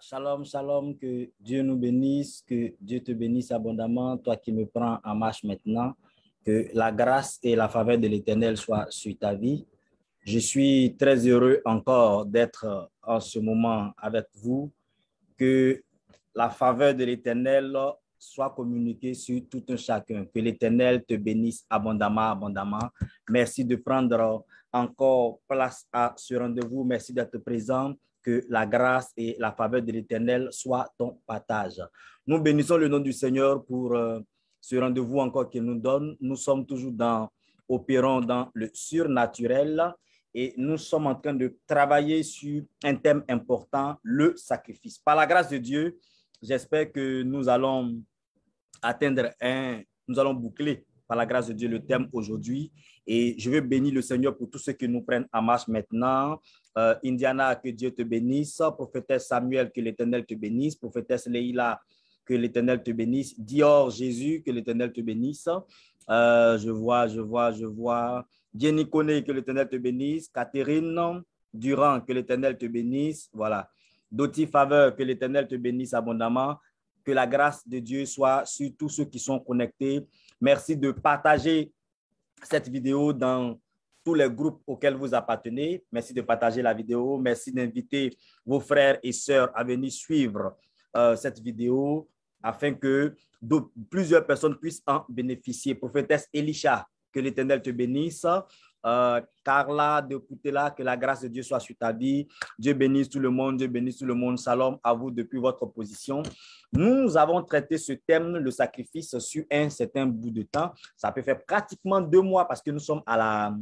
shalom, shalom, que Dieu nous bénisse, que Dieu te bénisse abondamment, toi qui me prends en marche maintenant, que la grâce et la faveur de l'Éternel soient sur ta vie. Je suis très heureux encore d'être en ce moment avec vous, que la faveur de l'Éternel soit communiquée sur tout un chacun, que l'Éternel te bénisse abondamment, abondamment. Merci de prendre encore place à ce rendez-vous, merci d'être présent que la grâce et la faveur de l'Éternel soient ton partage. Nous bénissons le nom du Seigneur pour euh, ce rendez-vous encore qu'il nous donne. Nous sommes toujours dans, opérant dans le surnaturel et nous sommes en train de travailler sur un thème important, le sacrifice. Par la grâce de Dieu, j'espère que nous allons atteindre un, nous allons boucler par la grâce de Dieu le thème aujourd'hui. Et je veux bénir le Seigneur pour tous ceux qui nous prennent en marche maintenant. Euh, Indiana, que Dieu te bénisse. Prophétesse Samuel, que l'Éternel te bénisse. Prophétesse Leila, que l'Éternel te bénisse. Dior, Jésus, que l'Éternel te bénisse. Euh, je vois, je vois, je vois. Jenny Koné, que l'Éternel te bénisse. Catherine Durand, que l'Éternel te bénisse. Voilà. Doty Faveur, que l'Éternel te bénisse abondamment. Que la grâce de Dieu soit sur tous ceux qui sont connectés. Merci de partager cette vidéo dans tous les groupes auxquels vous appartenez. Merci de partager la vidéo. Merci d'inviter vos frères et sœurs à venir suivre euh, cette vidéo afin que plusieurs personnes puissent en bénéficier. Prophétesse Elisha, que l'Éternel te bénisse. Euh, Carla de Koutela, que la grâce de Dieu soit sur ta vie. Dieu bénisse tout le monde, Dieu bénisse tout le monde. Shalom à vous depuis votre position. Nous avons traité ce thème, le sacrifice, sur un certain bout de temps. Ça peut faire pratiquement deux mois parce que nous sommes à la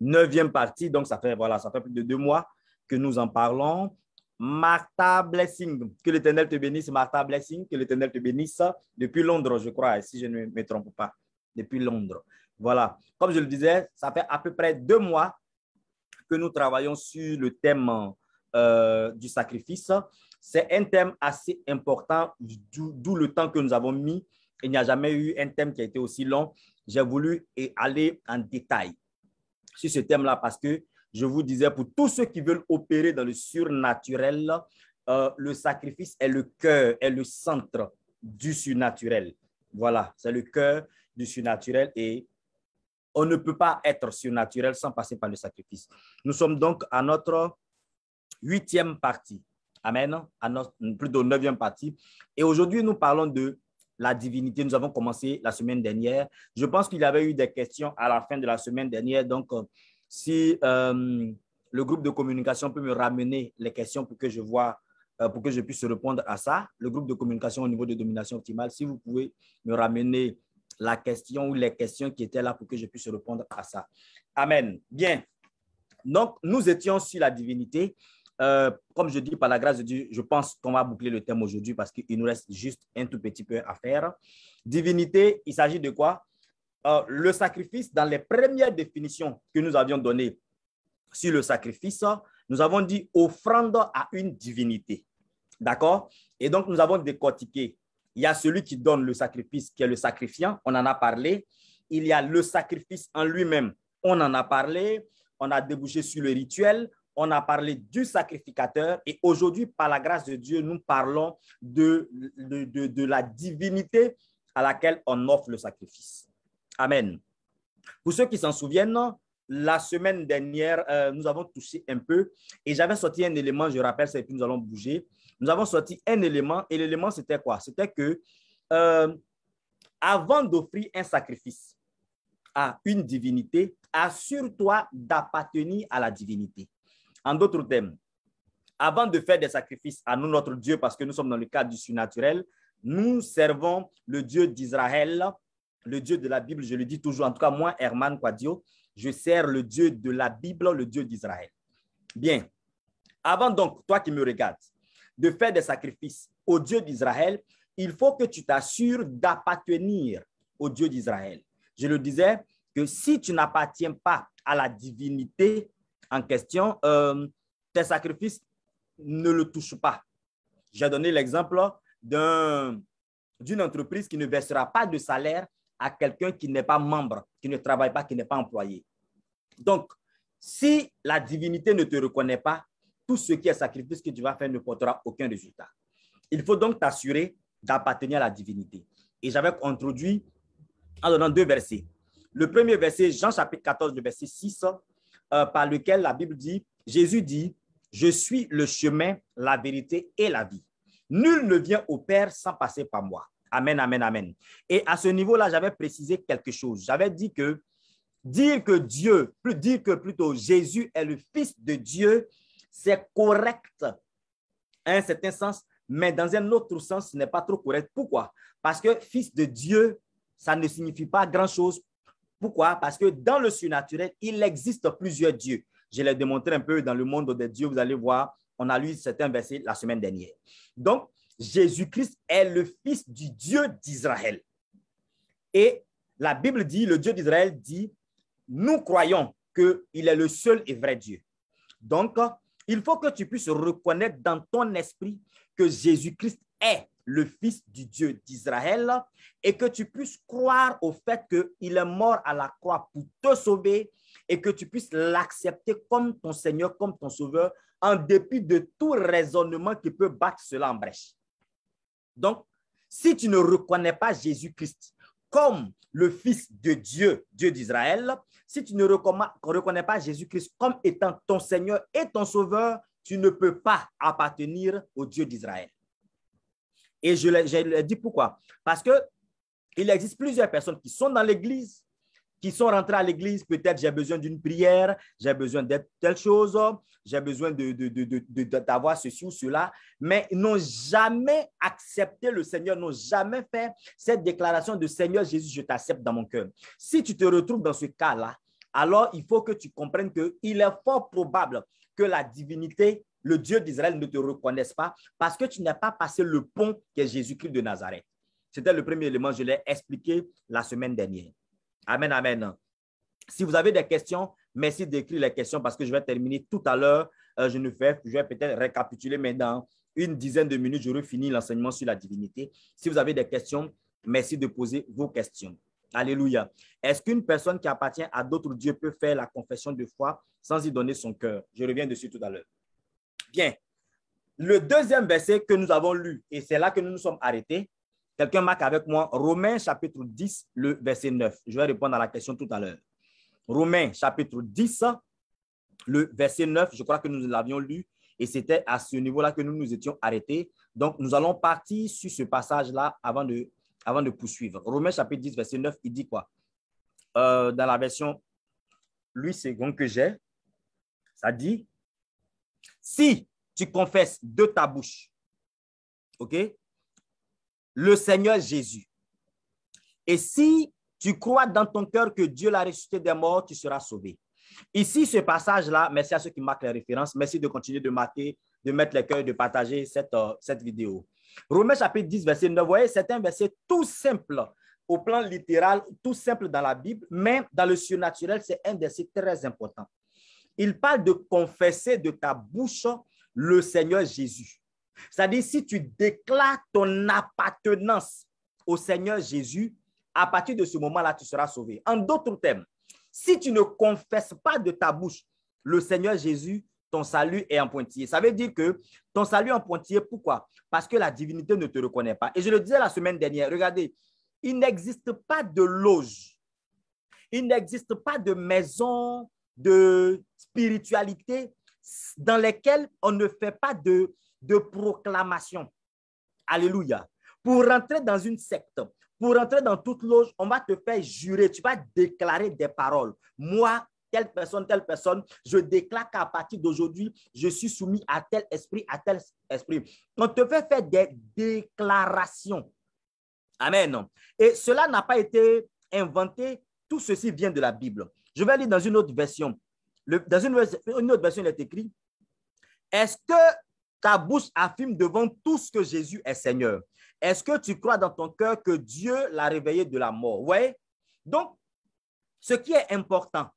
neuvième partie. Donc, ça fait, voilà, ça fait plus de deux mois que nous en parlons. Martha Blessing, que l'Éternel te bénisse, Martha Blessing, que l'Éternel te bénisse depuis Londres, je crois, si je ne me trompe pas, depuis Londres. Voilà, comme je le disais, ça fait à peu près deux mois que nous travaillons sur le thème euh, du sacrifice. C'est un thème assez important, d'où le temps que nous avons mis. Il n'y a jamais eu un thème qui a été aussi long. J'ai voulu aller en détail sur ce thème-là parce que je vous disais, pour tous ceux qui veulent opérer dans le surnaturel, euh, le sacrifice est le cœur, est le centre du surnaturel. Voilà, c'est le cœur du surnaturel et on ne peut pas être surnaturel sans passer par le sacrifice. Nous sommes donc à notre huitième partie. Amen. À notre, plutôt neuvième partie. Et aujourd'hui, nous parlons de la divinité. Nous avons commencé la semaine dernière. Je pense qu'il y avait eu des questions à la fin de la semaine dernière. Donc, euh, si euh, le groupe de communication peut me ramener les questions pour que je vois, euh, pour que je puisse répondre à ça, le groupe de communication au niveau de domination optimale, si vous pouvez me ramener la question ou les questions qui étaient là pour que je puisse répondre à ça. Amen. Bien. Donc, nous étions sur la divinité euh, comme je dis, par la grâce de Dieu, je pense qu'on va boucler le thème aujourd'hui parce qu'il nous reste juste un tout petit peu à faire. Divinité, il s'agit de quoi euh, Le sacrifice, dans les premières définitions que nous avions données sur le sacrifice, nous avons dit offrande à une divinité. D'accord Et donc, nous avons décortiqué. Il y a celui qui donne le sacrifice, qui est le sacrifiant, on en a parlé. Il y a le sacrifice en lui-même, on en a parlé. On a débouché sur le rituel, on a parlé du sacrificateur et aujourd'hui, par la grâce de Dieu, nous parlons de, de, la divinité à laquelle on offre le sacrifice. Amen. Pour ceux qui s'en souviennent, la semaine dernière, euh, nous avons touché un peu et j'avais sorti un élément, je rappelle, c'est puis nous allons bouger. Nous avons sorti un élément et l'élément, c'était quoi? C'était que euh, avant d'offrir un sacrifice à une divinité, assure-toi d'appartenir à la divinité. En d'autres termes, avant de faire des sacrifices à nous, notre Dieu, parce que nous sommes dans le cadre du surnaturel, nous servons le Dieu d'Israël, le Dieu de la Bible, je le dis toujours, en tout cas moi, Herman Quadio, je sers le Dieu de la Bible, le Dieu d'Israël. Bien, avant donc, toi qui me regardes, de faire des sacrifices au Dieu d'Israël, il faut que tu t'assures d'appartenir au Dieu d'Israël. Je le disais, que si tu n'appartiens pas à la divinité, en question, euh, tes sacrifices ne le touchent pas. J'ai donné l'exemple d'une entreprise qui ne versera pas de salaire à quelqu'un qui n'est pas membre, qui ne travaille pas, qui n'est pas employé. Donc, si la divinité ne te reconnaît pas, tout ce qui est sacrifice que tu vas faire ne portera aucun résultat. Il faut donc t'assurer d'appartenir à la divinité. Et j'avais introduit en donnant deux versets. Le premier verset, Jean chapitre 14, le verset 6, euh, par lequel la Bible dit, Jésus dit, je suis le chemin, la vérité et la vie. Nul ne vient au Père sans passer par moi. Amen, amen, amen. Et à ce niveau-là, j'avais précisé quelque chose. J'avais dit que dire que Dieu, plus dire que plutôt Jésus est le Fils de Dieu, c'est correct un certain sens, mais dans un autre sens, ce n'est pas trop correct. Pourquoi? Parce que Fils de Dieu, ça ne signifie pas grand-chose pourquoi? Parce que dans le surnaturel, il existe plusieurs dieux. Je l'ai démontré un peu dans le monde des dieux. Vous allez voir, on a lu certains versets la semaine dernière. Donc, Jésus-Christ est le fils du Dieu d'Israël. Et la Bible dit, le Dieu d'Israël dit, nous croyons qu'il est le seul et vrai Dieu. Donc, il faut que tu puisses reconnaître dans ton esprit que Jésus-Christ est le Fils du Dieu d'Israël, et que tu puisses croire au fait qu'il est mort à la croix pour te sauver, et que tu puisses l'accepter comme ton Seigneur, comme ton Sauveur, en dépit de tout raisonnement qui peut battre cela en brèche. Donc, si tu ne reconnais pas Jésus-Christ comme le Fils de Dieu, Dieu d'Israël, si tu ne reconnais pas Jésus-Christ comme étant ton Seigneur et ton Sauveur, tu ne peux pas appartenir au Dieu d'Israël. Et je l'ai dit pourquoi? Parce que il existe plusieurs personnes qui sont dans l'Église, qui sont rentrées à l'église, peut-être j'ai besoin d'une prière, j'ai besoin d'être telle chose, j'ai besoin d'avoir de, ceci ou cela, mais n'ont jamais accepté le Seigneur, n'ont jamais fait cette déclaration de Seigneur Jésus, je t'accepte dans mon cœur. Si tu te retrouves dans ce cas-là, alors il faut que tu comprennes qu'il est fort probable que la divinité le Dieu d'Israël ne te reconnaisse pas parce que tu n'as pas passé le pont que Jésus-Christ de Nazareth. C'était le premier élément, je l'ai expliqué la semaine dernière. Amen, amen. Si vous avez des questions, merci d'écrire les questions parce que je vais terminer tout à l'heure. Euh, je, ne je vais peut-être récapituler, mais dans une dizaine de minutes, je fini l'enseignement sur la divinité. Si vous avez des questions, merci de poser vos questions. Alléluia. Est-ce qu'une personne qui appartient à d'autres dieux peut faire la confession de foi sans y donner son cœur? Je reviens dessus tout à l'heure. Bien. Le deuxième verset que nous avons lu, et c'est là que nous nous sommes arrêtés, quelqu'un marque avec moi Romains chapitre 10, le verset 9. Je vais répondre à la question tout à l'heure. Romains chapitre 10, le verset 9, je crois que nous l'avions lu et c'était à ce niveau-là que nous nous étions arrêtés. Donc, nous allons partir sur ce passage-là avant de, avant de poursuivre. Romains chapitre 10, verset 9, il dit quoi? Euh, dans la version lui second que j'ai, ça dit si tu confesses de ta bouche, OK, le Seigneur Jésus, et si tu crois dans ton cœur que Dieu l'a ressuscité des morts, tu seras sauvé. Ici, ce passage-là, merci à ceux qui marquent les références, merci de continuer de marquer, de mettre les cœurs, de partager cette, euh, cette vidéo. Romains chapitre 10, verset 9, vous voyez, c'est un verset tout simple au plan littéral, tout simple dans la Bible, mais dans le surnaturel, c'est un verset très important. Il parle de confesser de ta bouche le Seigneur Jésus. C'est-à-dire, si tu déclares ton appartenance au Seigneur Jésus, à partir de ce moment-là, tu seras sauvé. En d'autres termes, si tu ne confesses pas de ta bouche le Seigneur Jésus, ton salut est en pointillé. Ça veut dire que ton salut est en pointillé, pourquoi Parce que la divinité ne te reconnaît pas. Et je le disais la semaine dernière, regardez, il n'existe pas de loge, il n'existe pas de maison de spiritualité dans lesquelles on ne fait pas de, de proclamation. Alléluia. Pour rentrer dans une secte, pour rentrer dans toute loge, on va te faire jurer, tu vas déclarer des paroles. Moi, telle personne, telle personne, je déclare qu'à partir d'aujourd'hui, je suis soumis à tel esprit, à tel esprit. On te fait faire des déclarations. Amen. Et cela n'a pas été inventé, tout ceci vient de la Bible. Je vais lire dans une autre version. dans une, autre version, il est écrit Est-ce que ta bouche affirme devant tout ce que Jésus est Seigneur Est-ce que tu crois dans ton cœur que Dieu l'a réveillé de la mort Oui. Donc, ce qui est important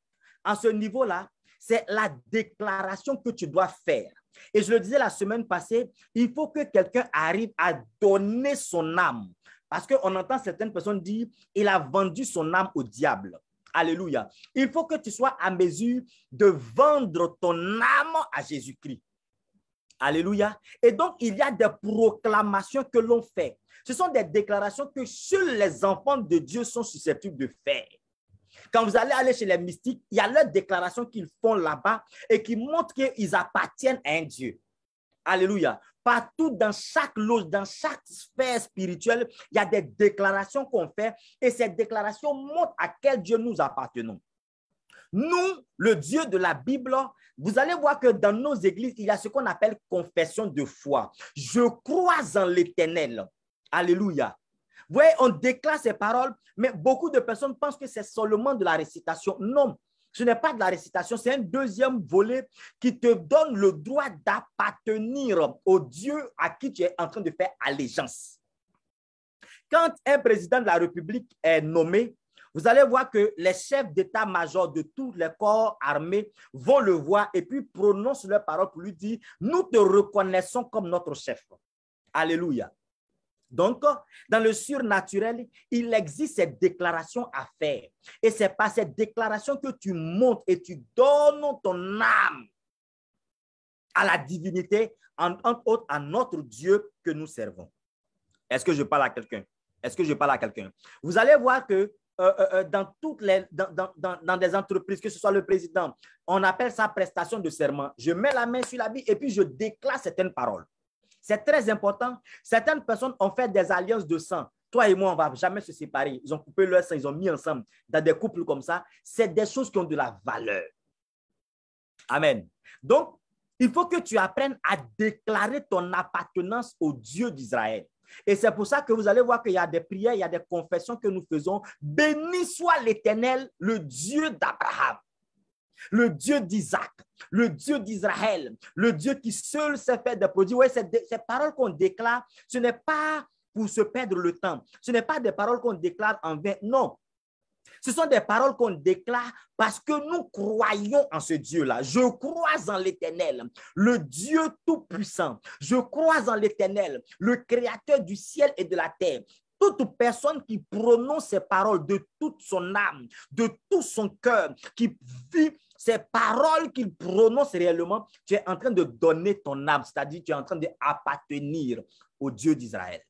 à ce niveau-là, c'est la déclaration que tu dois faire. Et je le disais la semaine passée, il faut que quelqu'un arrive à donner son âme. Parce qu'on entend certaines personnes dire, il a vendu son âme au diable. Alléluia. Il faut que tu sois à mesure de vendre ton âme à Jésus-Christ. Alléluia. Et donc, il y a des proclamations que l'on fait. Ce sont des déclarations que seuls les enfants de Dieu sont susceptibles de faire. Quand vous allez aller chez les mystiques, il y a leurs déclarations qu'ils font là-bas et qui montrent qu'ils appartiennent à un Dieu. Alléluia. Partout dans chaque loge, dans chaque sphère spirituelle, il y a des déclarations qu'on fait et ces déclarations montrent à quel Dieu nous appartenons. Nous, le Dieu de la Bible, vous allez voir que dans nos églises, il y a ce qu'on appelle confession de foi. Je crois en l'éternel. Alléluia. Vous voyez, on déclare ces paroles, mais beaucoup de personnes pensent que c'est seulement de la récitation. Non, ce n'est pas de la récitation, c'est un deuxième volet qui te donne le droit d'appartenir au Dieu à qui tu es en train de faire allégeance. Quand un président de la République est nommé, vous allez voir que les chefs d'état-major de tous les corps armés vont le voir et puis prononcent leurs paroles pour lui dire, nous te reconnaissons comme notre chef. Alléluia. Donc, dans le surnaturel, il existe cette déclaration à faire. Et c'est par cette déclaration que tu montes et tu donnes ton âme à la divinité, en, entre autres à notre Dieu que nous servons. Est-ce que je parle à quelqu'un? Est-ce que je parle à quelqu'un? Vous allez voir que euh, euh, euh, dans toutes les dans, des entreprises, que ce soit le président, on appelle ça prestation de serment. Je mets la main sur la Bible et puis je déclare certaines paroles. C'est très important. Certaines personnes ont fait des alliances de sang. Toi et moi, on ne va jamais se séparer. Ils ont coupé leur sang, ils ont mis ensemble dans des couples comme ça. C'est des choses qui ont de la valeur. Amen. Donc, il faut que tu apprennes à déclarer ton appartenance au Dieu d'Israël. Et c'est pour ça que vous allez voir qu'il y a des prières, il y a des confessions que nous faisons. Béni soit l'Éternel, le Dieu d'Abraham, le Dieu d'Isaac le Dieu d'Israël, le Dieu qui seul s'est fait des produits. Ouais, ces, ces paroles qu'on déclare, ce n'est pas pour se perdre le temps. Ce n'est pas des paroles qu'on déclare en vain. Non, ce sont des paroles qu'on déclare parce que nous croyons en ce Dieu-là. Je crois en l'Éternel, le Dieu Tout-Puissant. Je crois en l'Éternel, le Créateur du ciel et de la terre. Toute personne qui prononce ces paroles de toute son âme, de tout son cœur, qui vit ces paroles qu'il prononce réellement, tu es en train de donner ton âme, c'est-à-dire tu es en train d'appartenir au Dieu d'Israël.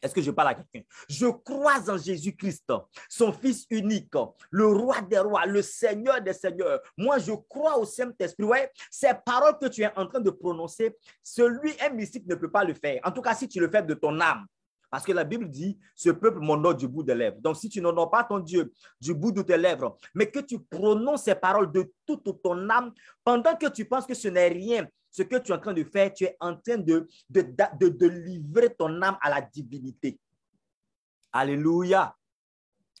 Est-ce que je parle à quelqu'un? Je crois en Jésus-Christ, son Fils unique, le roi des rois, le Seigneur des seigneurs. Moi, je crois au Saint-Esprit. Ouais, ces paroles que tu es en train de prononcer, celui, un mystique, ne peut pas le faire. En tout cas, si tu le fais de ton âme, parce que la Bible dit, ce peuple m'honore du bout des lèvres. Donc, si tu n'honores pas ton Dieu du bout de tes lèvres, mais que tu prononces ces paroles de toute ton âme, pendant que tu penses que ce n'est rien, ce que tu es en train de faire, tu es en train de, de, livrer ton âme à la divinité. Alléluia.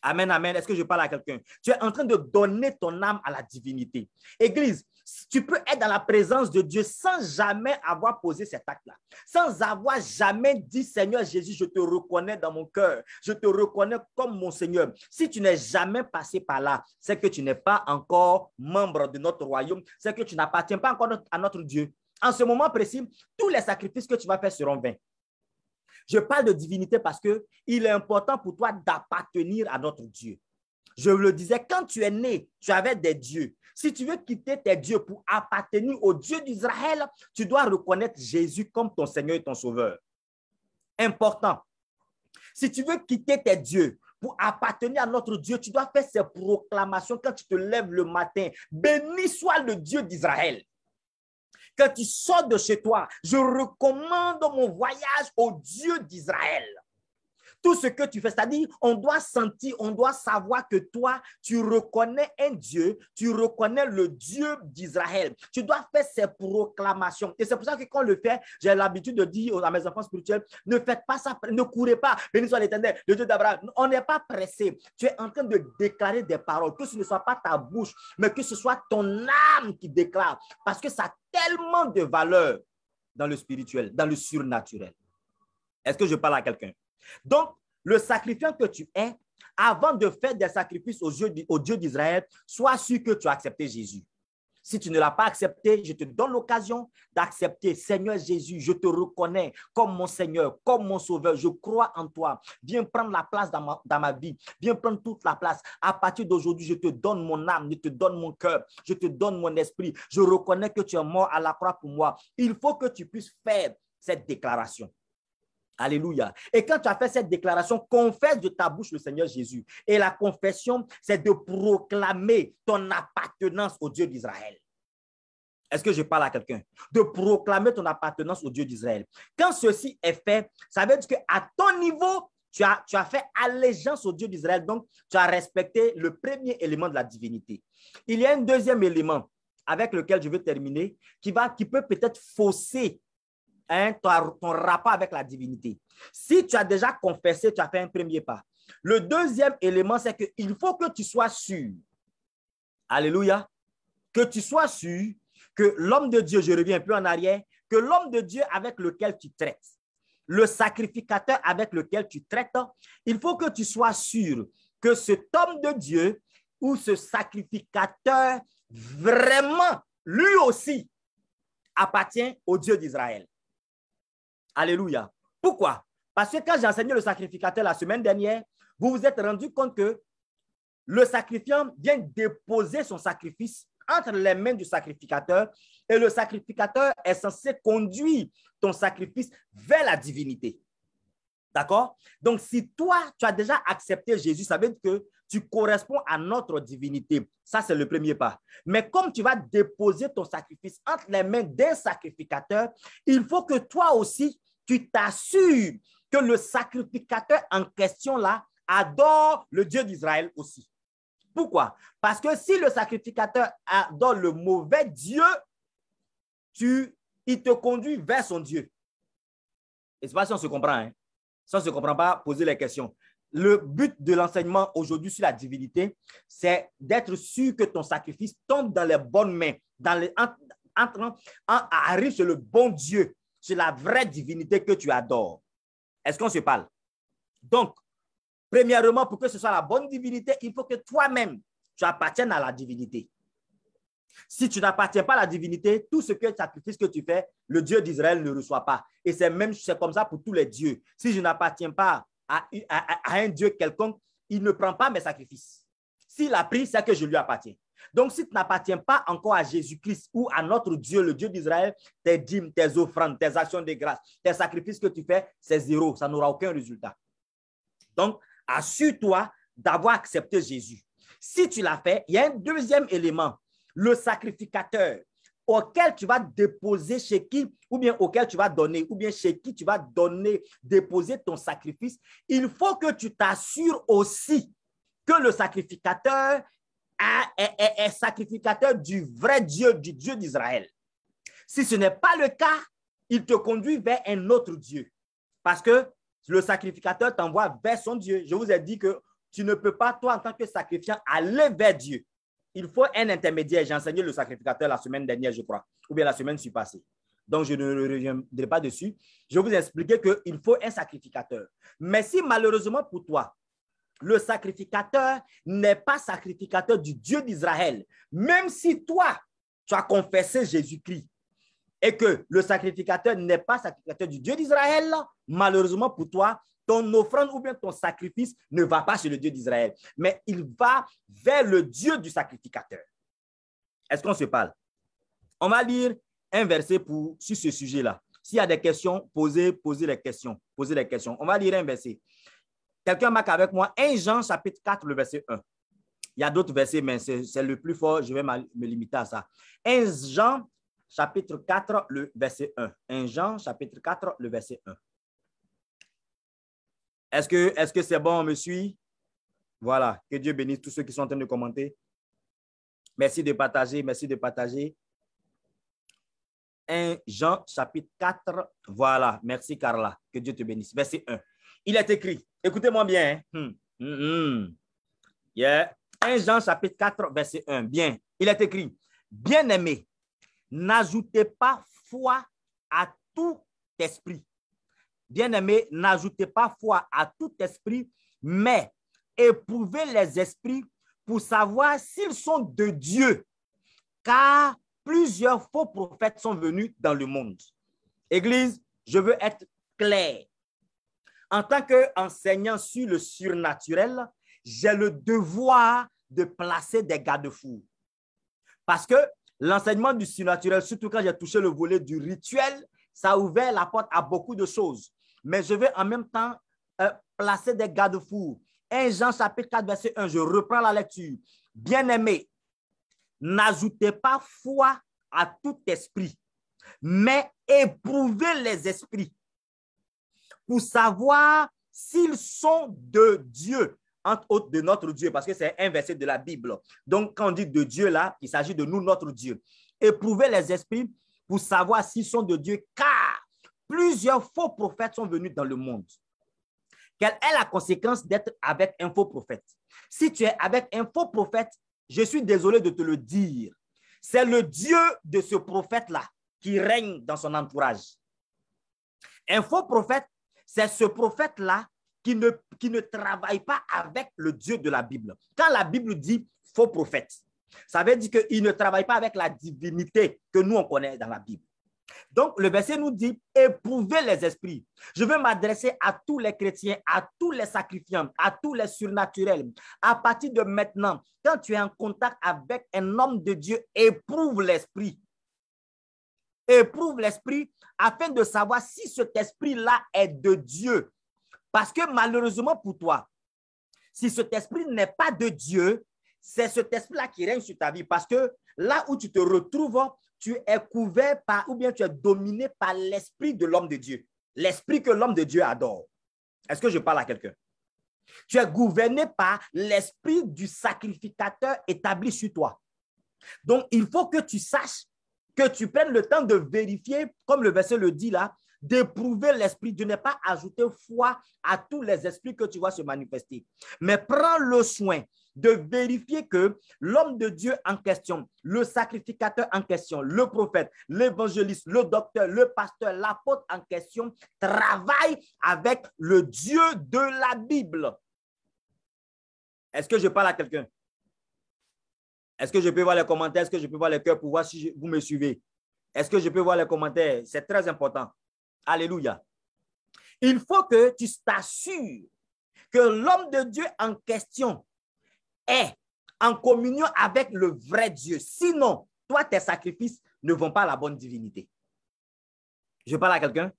Amen, amen. Est-ce que je parle à quelqu'un? Tu es en train de donner ton âme à la divinité. Église, tu peux être dans la présence de Dieu sans jamais avoir posé cet acte-là, sans avoir jamais dit Seigneur Jésus, je te reconnais dans mon cœur, je te reconnais comme mon Seigneur. Si tu n'es jamais passé par là, c'est que tu n'es pas encore membre de notre royaume, c'est que tu n'appartiens pas encore à notre Dieu. En ce moment précis, tous les sacrifices que tu vas faire seront vains. Je parle de divinité parce que il est important pour toi d'appartenir à notre Dieu. Je le disais, quand tu es né, tu avais des dieux. Si tu veux quitter tes dieux pour appartenir au Dieu d'Israël, tu dois reconnaître Jésus comme ton Seigneur et ton Sauveur. Important. Si tu veux quitter tes dieux pour appartenir à notre Dieu, tu dois faire ces proclamations quand tu te lèves le matin. Béni soit le Dieu d'Israël. Quand tu sors de chez toi, je recommande mon voyage au Dieu d'Israël tout ce que tu fais. C'est-à-dire, on doit sentir, on doit savoir que toi, tu reconnais un Dieu, tu reconnais le Dieu d'Israël. Tu dois faire ces proclamations. Et c'est pour ça que quand on le fait, j'ai l'habitude de dire à mes enfants spirituels, ne faites pas ça, ne courez pas, béni soit l'éternel, le Dieu d'Abraham. On n'est pas pressé. Tu es en train de déclarer des paroles, que ce ne soit pas ta bouche, mais que ce soit ton âme qui déclare, parce que ça a tellement de valeur dans le spirituel, dans le surnaturel. Est-ce que je parle à quelqu'un? Donc, le sacrifiant que tu es, avant de faire des sacrifices aux dieux au Dieu d'Israël, sois sûr que tu as accepté Jésus. Si tu ne l'as pas accepté, je te donne l'occasion d'accepter. Seigneur Jésus, je te reconnais comme mon Seigneur, comme mon Sauveur. Je crois en toi. Viens prendre la place dans ma vie. Viens prendre toute la place. À partir d'aujourd'hui, je te donne mon âme, je te donne mon cœur, je te donne mon esprit. Je reconnais que tu es mort à la croix pour moi. Il faut que tu puisses faire cette déclaration. Alléluia. Et quand tu as fait cette déclaration, confesse de ta bouche le Seigneur Jésus. Et la confession, c'est de proclamer ton appartenance au Dieu d'Israël. Est-ce que je parle à quelqu'un? De proclamer ton appartenance au Dieu d'Israël. Quand ceci est fait, ça veut dire qu'à ton niveau, tu as, tu as fait allégeance au Dieu d'Israël. Donc, tu as respecté le premier élément de la divinité. Il y a un deuxième élément avec lequel je veux terminer qui, va, qui peut peut-être fausser Hein, ton, ton rapport avec la divinité. Si tu as déjà confessé, tu as fait un premier pas. Le deuxième élément, c'est qu'il faut que tu sois sûr. Alléluia. Que tu sois sûr que l'homme de Dieu, je reviens un peu en arrière, que l'homme de Dieu avec lequel tu traites, le sacrificateur avec lequel tu traites, il faut que tu sois sûr que cet homme de Dieu ou ce sacrificateur vraiment, lui aussi, appartient au Dieu d'Israël. Alléluia. Pourquoi Parce que quand j'ai enseigné le sacrificateur la semaine dernière, vous vous êtes rendu compte que le sacrifiant vient déposer son sacrifice entre les mains du sacrificateur et le sacrificateur est censé conduire ton sacrifice vers la divinité. D'accord Donc, si toi, tu as déjà accepté Jésus, ça veut dire que tu corresponds à notre divinité. Ça, c'est le premier pas. Mais comme tu vas déposer ton sacrifice entre les mains d'un sacrificateur, il faut que toi aussi, tu t'assures que le sacrificateur en question là adore le Dieu d'Israël aussi. Pourquoi Parce que si le sacrificateur adore le mauvais Dieu, tu, il te conduit vers son Dieu. Et c'est pas si on se comprend. Hein? Si on ne se comprend pas, posez les questions. Le but de l'enseignement aujourd'hui sur la divinité, c'est d'être sûr que ton sacrifice tombe dans les bonnes mains, dans les, arrive sur le bon Dieu c'est la vraie divinité que tu adores. Est-ce qu'on se parle? Donc, premièrement, pour que ce soit la bonne divinité, il faut que toi-même, tu appartiennes à la divinité. Si tu n'appartiens pas à la divinité, tout ce que sacrifice que tu fais, le Dieu d'Israël ne reçoit pas. Et c'est même c'est comme ça pour tous les dieux. Si je n'appartiens pas à, un Dieu quelconque, il ne prend pas mes sacrifices. S'il a pris, c'est que je lui appartiens. Donc, si tu n'appartiens pas encore à Jésus-Christ ou à notre Dieu, le Dieu d'Israël, tes dîmes, tes offrandes, tes actions de grâce, tes sacrifices que tu fais, c'est zéro. Ça n'aura aucun résultat. Donc, assure-toi d'avoir accepté Jésus. Si tu l'as fait, il y a un deuxième élément, le sacrificateur auquel tu vas déposer chez qui, ou bien auquel tu vas donner, ou bien chez qui tu vas donner, déposer ton sacrifice, il faut que tu t'assures aussi que le sacrificateur un sacrificateur du vrai Dieu, du Dieu d'Israël. Si ce n'est pas le cas, il te conduit vers un autre Dieu. Parce que le sacrificateur t'envoie vers son Dieu. Je vous ai dit que tu ne peux pas, toi, en tant que sacrifiant, aller vers Dieu. Il faut un intermédiaire. J'ai enseigné le sacrificateur la semaine dernière, je crois, ou bien la semaine suis passée. Donc, je ne reviendrai pas dessus. Je vous ai expliqué qu'il faut un sacrificateur. Mais si malheureusement pour toi, le sacrificateur n'est pas sacrificateur du Dieu d'Israël. Même si toi, tu as confessé Jésus-Christ et que le sacrificateur n'est pas sacrificateur du Dieu d'Israël, malheureusement pour toi, ton offrande ou bien ton sacrifice ne va pas sur le Dieu d'Israël, mais il va vers le Dieu du sacrificateur. Est-ce qu'on se parle? On va lire un verset pour, sur ce sujet-là. S'il y a des questions, posez, posez les questions. Posez les questions. On va lire un verset. Quelqu'un marque avec moi 1 Jean chapitre 4, le verset 1. Il y a d'autres versets, mais c'est le plus fort. Je vais me limiter à ça. 1 Jean chapitre 4, le verset 1. 1 Jean chapitre 4, le verset 1. Est-ce que c'est -ce c'est bon, on me suit? Voilà. Que Dieu bénisse tous ceux qui sont en train de commenter. Merci de partager, merci de partager. 1 Jean chapitre 4. Voilà. Merci Carla. Que Dieu te bénisse. Verset 1 il est écrit, écoutez-moi bien, 1 hein. hmm. hmm, hmm. Jean chapitre 4, verset 1, bien, il est écrit, bien-aimé, n'ajoutez pas foi à tout esprit. Bien-aimé, n'ajoutez pas foi à tout esprit, mais éprouvez les esprits pour savoir s'ils sont de Dieu, car plusieurs faux prophètes sont venus dans le monde. Église, je veux être clair. En tant qu'enseignant sur le surnaturel, j'ai le devoir de placer des garde-fous. Parce que l'enseignement du surnaturel, surtout quand j'ai touché le volet du rituel, ça a ouvert la porte à beaucoup de choses. Mais je vais en même temps euh, placer des garde-fous. 1 Jean chapitre 4, verset 1, je reprends la lecture. Bien-aimés, n'ajoutez pas foi à tout esprit, mais éprouvez les esprits pour savoir s'ils sont de Dieu, entre autres de notre Dieu, parce que c'est un verset de la Bible. Donc, quand on dit de Dieu là, il s'agit de nous, notre Dieu. Éprouvez les esprits pour savoir s'ils sont de Dieu, car plusieurs faux prophètes sont venus dans le monde. Quelle est la conséquence d'être avec un faux prophète? Si tu es avec un faux prophète, je suis désolé de te le dire. C'est le Dieu de ce prophète-là qui règne dans son entourage. Un faux prophète c'est ce prophète-là qui ne, qui ne travaille pas avec le Dieu de la Bible. Quand la Bible dit faux prophète, ça veut dire qu'il ne travaille pas avec la divinité que nous, on connaît dans la Bible. Donc, le verset nous dit, éprouvez les esprits. Je veux m'adresser à tous les chrétiens, à tous les sacrifiants, à tous les surnaturels. À partir de maintenant, quand tu es en contact avec un homme de Dieu, éprouve l'esprit éprouve l'esprit afin de savoir si cet esprit-là est de Dieu. Parce que malheureusement pour toi, si cet esprit n'est pas de Dieu, c'est cet esprit-là qui règne sur ta vie. Parce que là où tu te retrouves, tu es couvert par, ou bien tu es dominé par l'esprit de l'homme de Dieu, l'esprit que l'homme de Dieu adore. Est-ce que je parle à quelqu'un? Tu es gouverné par l'esprit du sacrificateur établi sur toi. Donc, il faut que tu saches que tu prennes le temps de vérifier, comme le verset le dit là, d'éprouver l'esprit, de ne pas ajouter foi à tous les esprits que tu vois se manifester. Mais prends le soin de vérifier que l'homme de Dieu en question, le sacrificateur en question, le prophète, l'évangéliste, le docteur, le pasteur, l'apôtre en question, travaille avec le Dieu de la Bible. Est-ce que je parle à quelqu'un? Est-ce que je peux voir les commentaires? Est-ce que je peux voir les cœurs pour voir si vous me suivez? Est-ce que je peux voir les commentaires? C'est très important. Alléluia. Il faut que tu t'assures que l'homme de Dieu en question est en communion avec le vrai Dieu. Sinon, toi, tes sacrifices ne vont pas à la bonne divinité. Je parle à quelqu'un?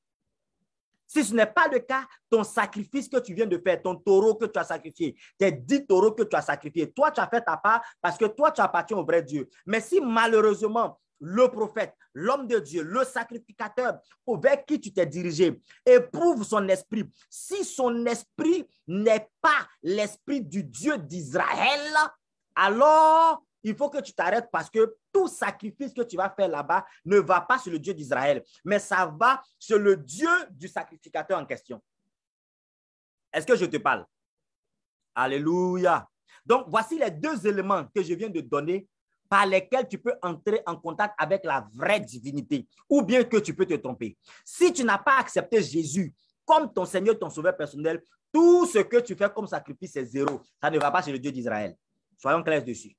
Si ce n'est pas le cas, ton sacrifice que tu viens de faire, ton taureau que tu as sacrifié, tes dix taureaux que tu as sacrifiés, toi, tu as fait ta part parce que toi, tu appartiens au vrai Dieu. Mais si malheureusement, le prophète, l'homme de Dieu, le sacrificateur vers qui tu t'es dirigé, éprouve son esprit. Si son esprit n'est pas l'esprit du Dieu d'Israël, alors il faut que tu t'arrêtes parce que tout sacrifice que tu vas faire là-bas ne va pas sur le Dieu d'Israël, mais ça va sur le Dieu du sacrificateur en question. Est-ce que je te parle? Alléluia. Donc, voici les deux éléments que je viens de donner par lesquels tu peux entrer en contact avec la vraie divinité, ou bien que tu peux te tromper. Si tu n'as pas accepté Jésus comme ton Seigneur, ton Sauveur personnel, tout ce que tu fais comme sacrifice, c'est zéro. Ça ne va pas chez le Dieu d'Israël. Soyons clairs dessus.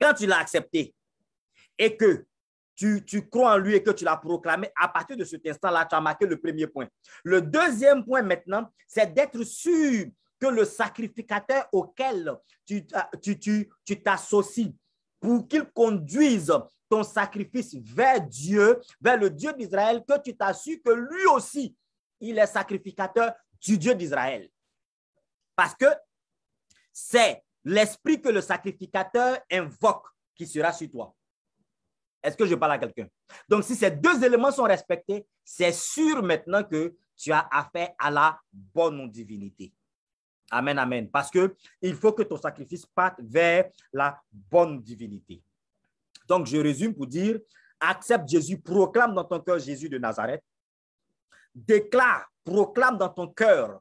Quand tu l'as accepté et que tu, crois en lui et que tu l'as proclamé, à partir de cet instant-là, tu as marqué le premier point. Le deuxième point maintenant, c'est d'être sûr que le sacrificateur auquel tu t'associes tu, pour qu'il conduise ton sacrifice vers Dieu, vers le Dieu d'Israël, que tu t'assures que lui aussi, il est sacrificateur du Dieu d'Israël. Parce que c'est l'esprit que le sacrificateur invoque qui sera sur toi. Est-ce que je parle à quelqu'un? Donc, si ces deux éléments sont respectés, c'est sûr maintenant que tu as affaire à la bonne divinité. Amen, amen. Parce que il faut que ton sacrifice parte vers la bonne divinité. Donc, je résume pour dire, accepte Jésus, proclame dans ton cœur Jésus de Nazareth. Déclare, proclame dans ton cœur